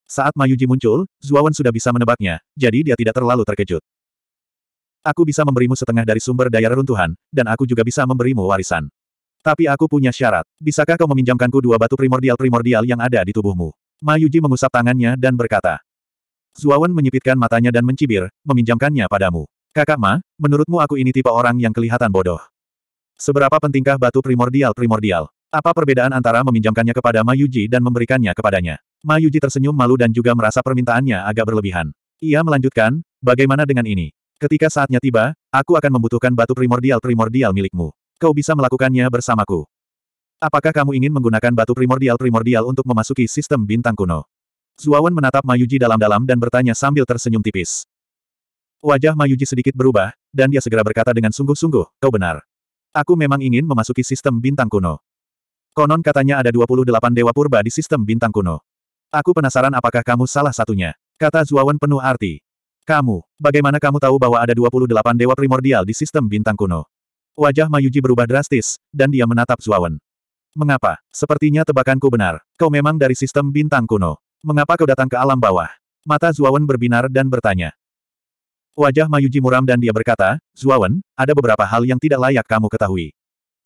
Saat Mayuji muncul, Zuawan sudah bisa menebaknya, jadi dia tidak terlalu terkejut. Aku bisa memberimu setengah dari sumber daya reruntuhan, dan aku juga bisa memberimu warisan. Tapi aku punya syarat. Bisakah kau meminjamkanku dua batu primordial-primordial yang ada di tubuhmu? Ma mengusap tangannya dan berkata. Zuawan menyipitkan matanya dan mencibir, meminjamkannya padamu. Kakak Ma, menurutmu aku ini tipe orang yang kelihatan bodoh. Seberapa pentingkah batu primordial-primordial? Apa perbedaan antara meminjamkannya kepada Mayuji dan memberikannya kepadanya? Mayuji tersenyum malu dan juga merasa permintaannya agak berlebihan. Ia melanjutkan, bagaimana dengan ini? Ketika saatnya tiba, aku akan membutuhkan batu primordial-primordial milikmu. Kau bisa melakukannya bersamaku. Apakah kamu ingin menggunakan batu primordial-primordial untuk memasuki sistem bintang kuno? Zuawan menatap Mayuji dalam-dalam dan bertanya sambil tersenyum tipis. Wajah Mayuji sedikit berubah, dan dia segera berkata dengan sungguh-sungguh, kau benar. Aku memang ingin memasuki sistem bintang kuno. Konon katanya ada 28 dewa purba di sistem bintang kuno. Aku penasaran apakah kamu salah satunya. Kata Zuawan penuh arti. Kamu, bagaimana kamu tahu bahwa ada 28 dewa primordial di sistem bintang kuno? Wajah Mayuji berubah drastis, dan dia menatap Zuawan. Mengapa? Sepertinya tebakanku benar. Kau memang dari sistem bintang kuno. Mengapa kau datang ke alam bawah? Mata Zuawan berbinar dan bertanya. Wajah Mayuji muram dan dia berkata, Zuawan, ada beberapa hal yang tidak layak kamu ketahui.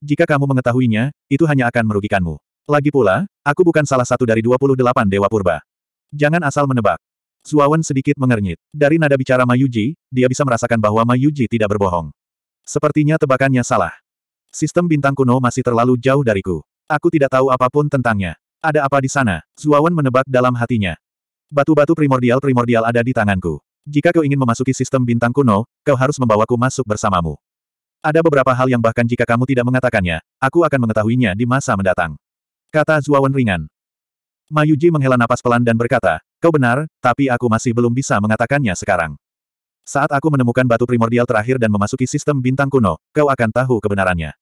Jika kamu mengetahuinya, itu hanya akan merugikanmu. Lagi pula, aku bukan salah satu dari 28 Dewa Purba. Jangan asal menebak. Zuawan sedikit mengernyit. Dari nada bicara Mayuji, dia bisa merasakan bahwa Mayuji tidak berbohong. Sepertinya tebakannya salah. Sistem bintang kuno masih terlalu jauh dariku. Aku tidak tahu apapun tentangnya. Ada apa di sana? Zuawan menebak dalam hatinya. Batu-batu primordial-primordial ada di tanganku. Jika kau ingin memasuki sistem bintang kuno, kau harus membawaku masuk bersamamu. Ada beberapa hal yang bahkan jika kamu tidak mengatakannya, aku akan mengetahuinya di masa mendatang. Kata Zuawan ringan. Mayuji menghela napas pelan dan berkata, kau benar, tapi aku masih belum bisa mengatakannya sekarang. Saat aku menemukan batu primordial terakhir dan memasuki sistem bintang kuno, kau akan tahu kebenarannya.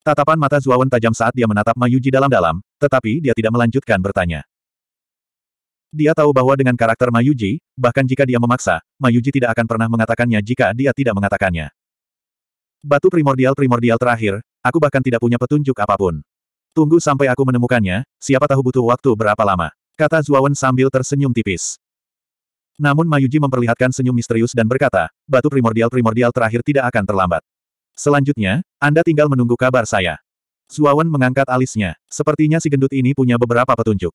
Tatapan mata Zuawan tajam saat dia menatap Mayuji dalam-dalam, tetapi dia tidak melanjutkan bertanya. Dia tahu bahwa dengan karakter Mayuji, bahkan jika dia memaksa, Mayuji tidak akan pernah mengatakannya jika dia tidak mengatakannya. Batu primordial-primordial terakhir, aku bahkan tidak punya petunjuk apapun. Tunggu sampai aku menemukannya, siapa tahu butuh waktu berapa lama, kata Zuawan sambil tersenyum tipis. Namun Mayuji memperlihatkan senyum misterius dan berkata, batu primordial-primordial terakhir tidak akan terlambat. Selanjutnya, Anda tinggal menunggu kabar saya. Zuawan mengangkat alisnya. Sepertinya si gendut ini punya beberapa petunjuk.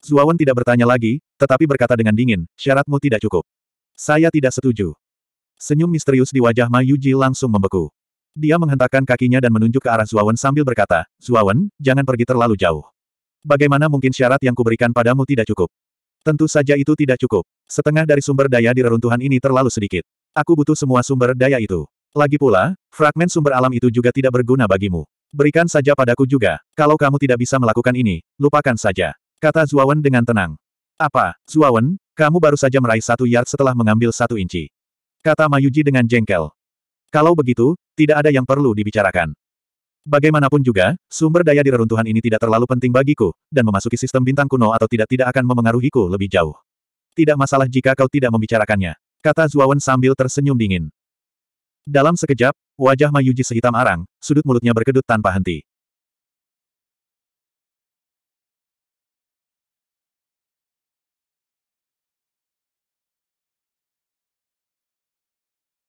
Zuawan tidak bertanya lagi, tetapi berkata dengan dingin, syaratmu tidak cukup. Saya tidak setuju. Senyum misterius di wajah Ma Yuji langsung membeku. Dia menghentakkan kakinya dan menunjuk ke arah Zuawan sambil berkata, Zuawan, jangan pergi terlalu jauh. Bagaimana mungkin syarat yang kuberikan padamu tidak cukup? Tentu saja itu tidak cukup. Setengah dari sumber daya di reruntuhan ini terlalu sedikit. Aku butuh semua sumber daya itu. Lagi pula, fragmen sumber alam itu juga tidak berguna bagimu. Berikan saja padaku juga, kalau kamu tidak bisa melakukan ini, lupakan saja. Kata Zuawan dengan tenang. Apa, Zuawan, kamu baru saja meraih satu yard setelah mengambil satu inci. Kata Mayuji dengan jengkel. Kalau begitu, tidak ada yang perlu dibicarakan. Bagaimanapun juga, sumber daya di reruntuhan ini tidak terlalu penting bagiku, dan memasuki sistem bintang kuno atau tidak tidak akan memengaruhiku lebih jauh. Tidak masalah jika kau tidak membicarakannya. Kata Zuawan sambil tersenyum dingin. Dalam sekejap, wajah Mayuji sehitam arang, sudut mulutnya berkedut tanpa henti.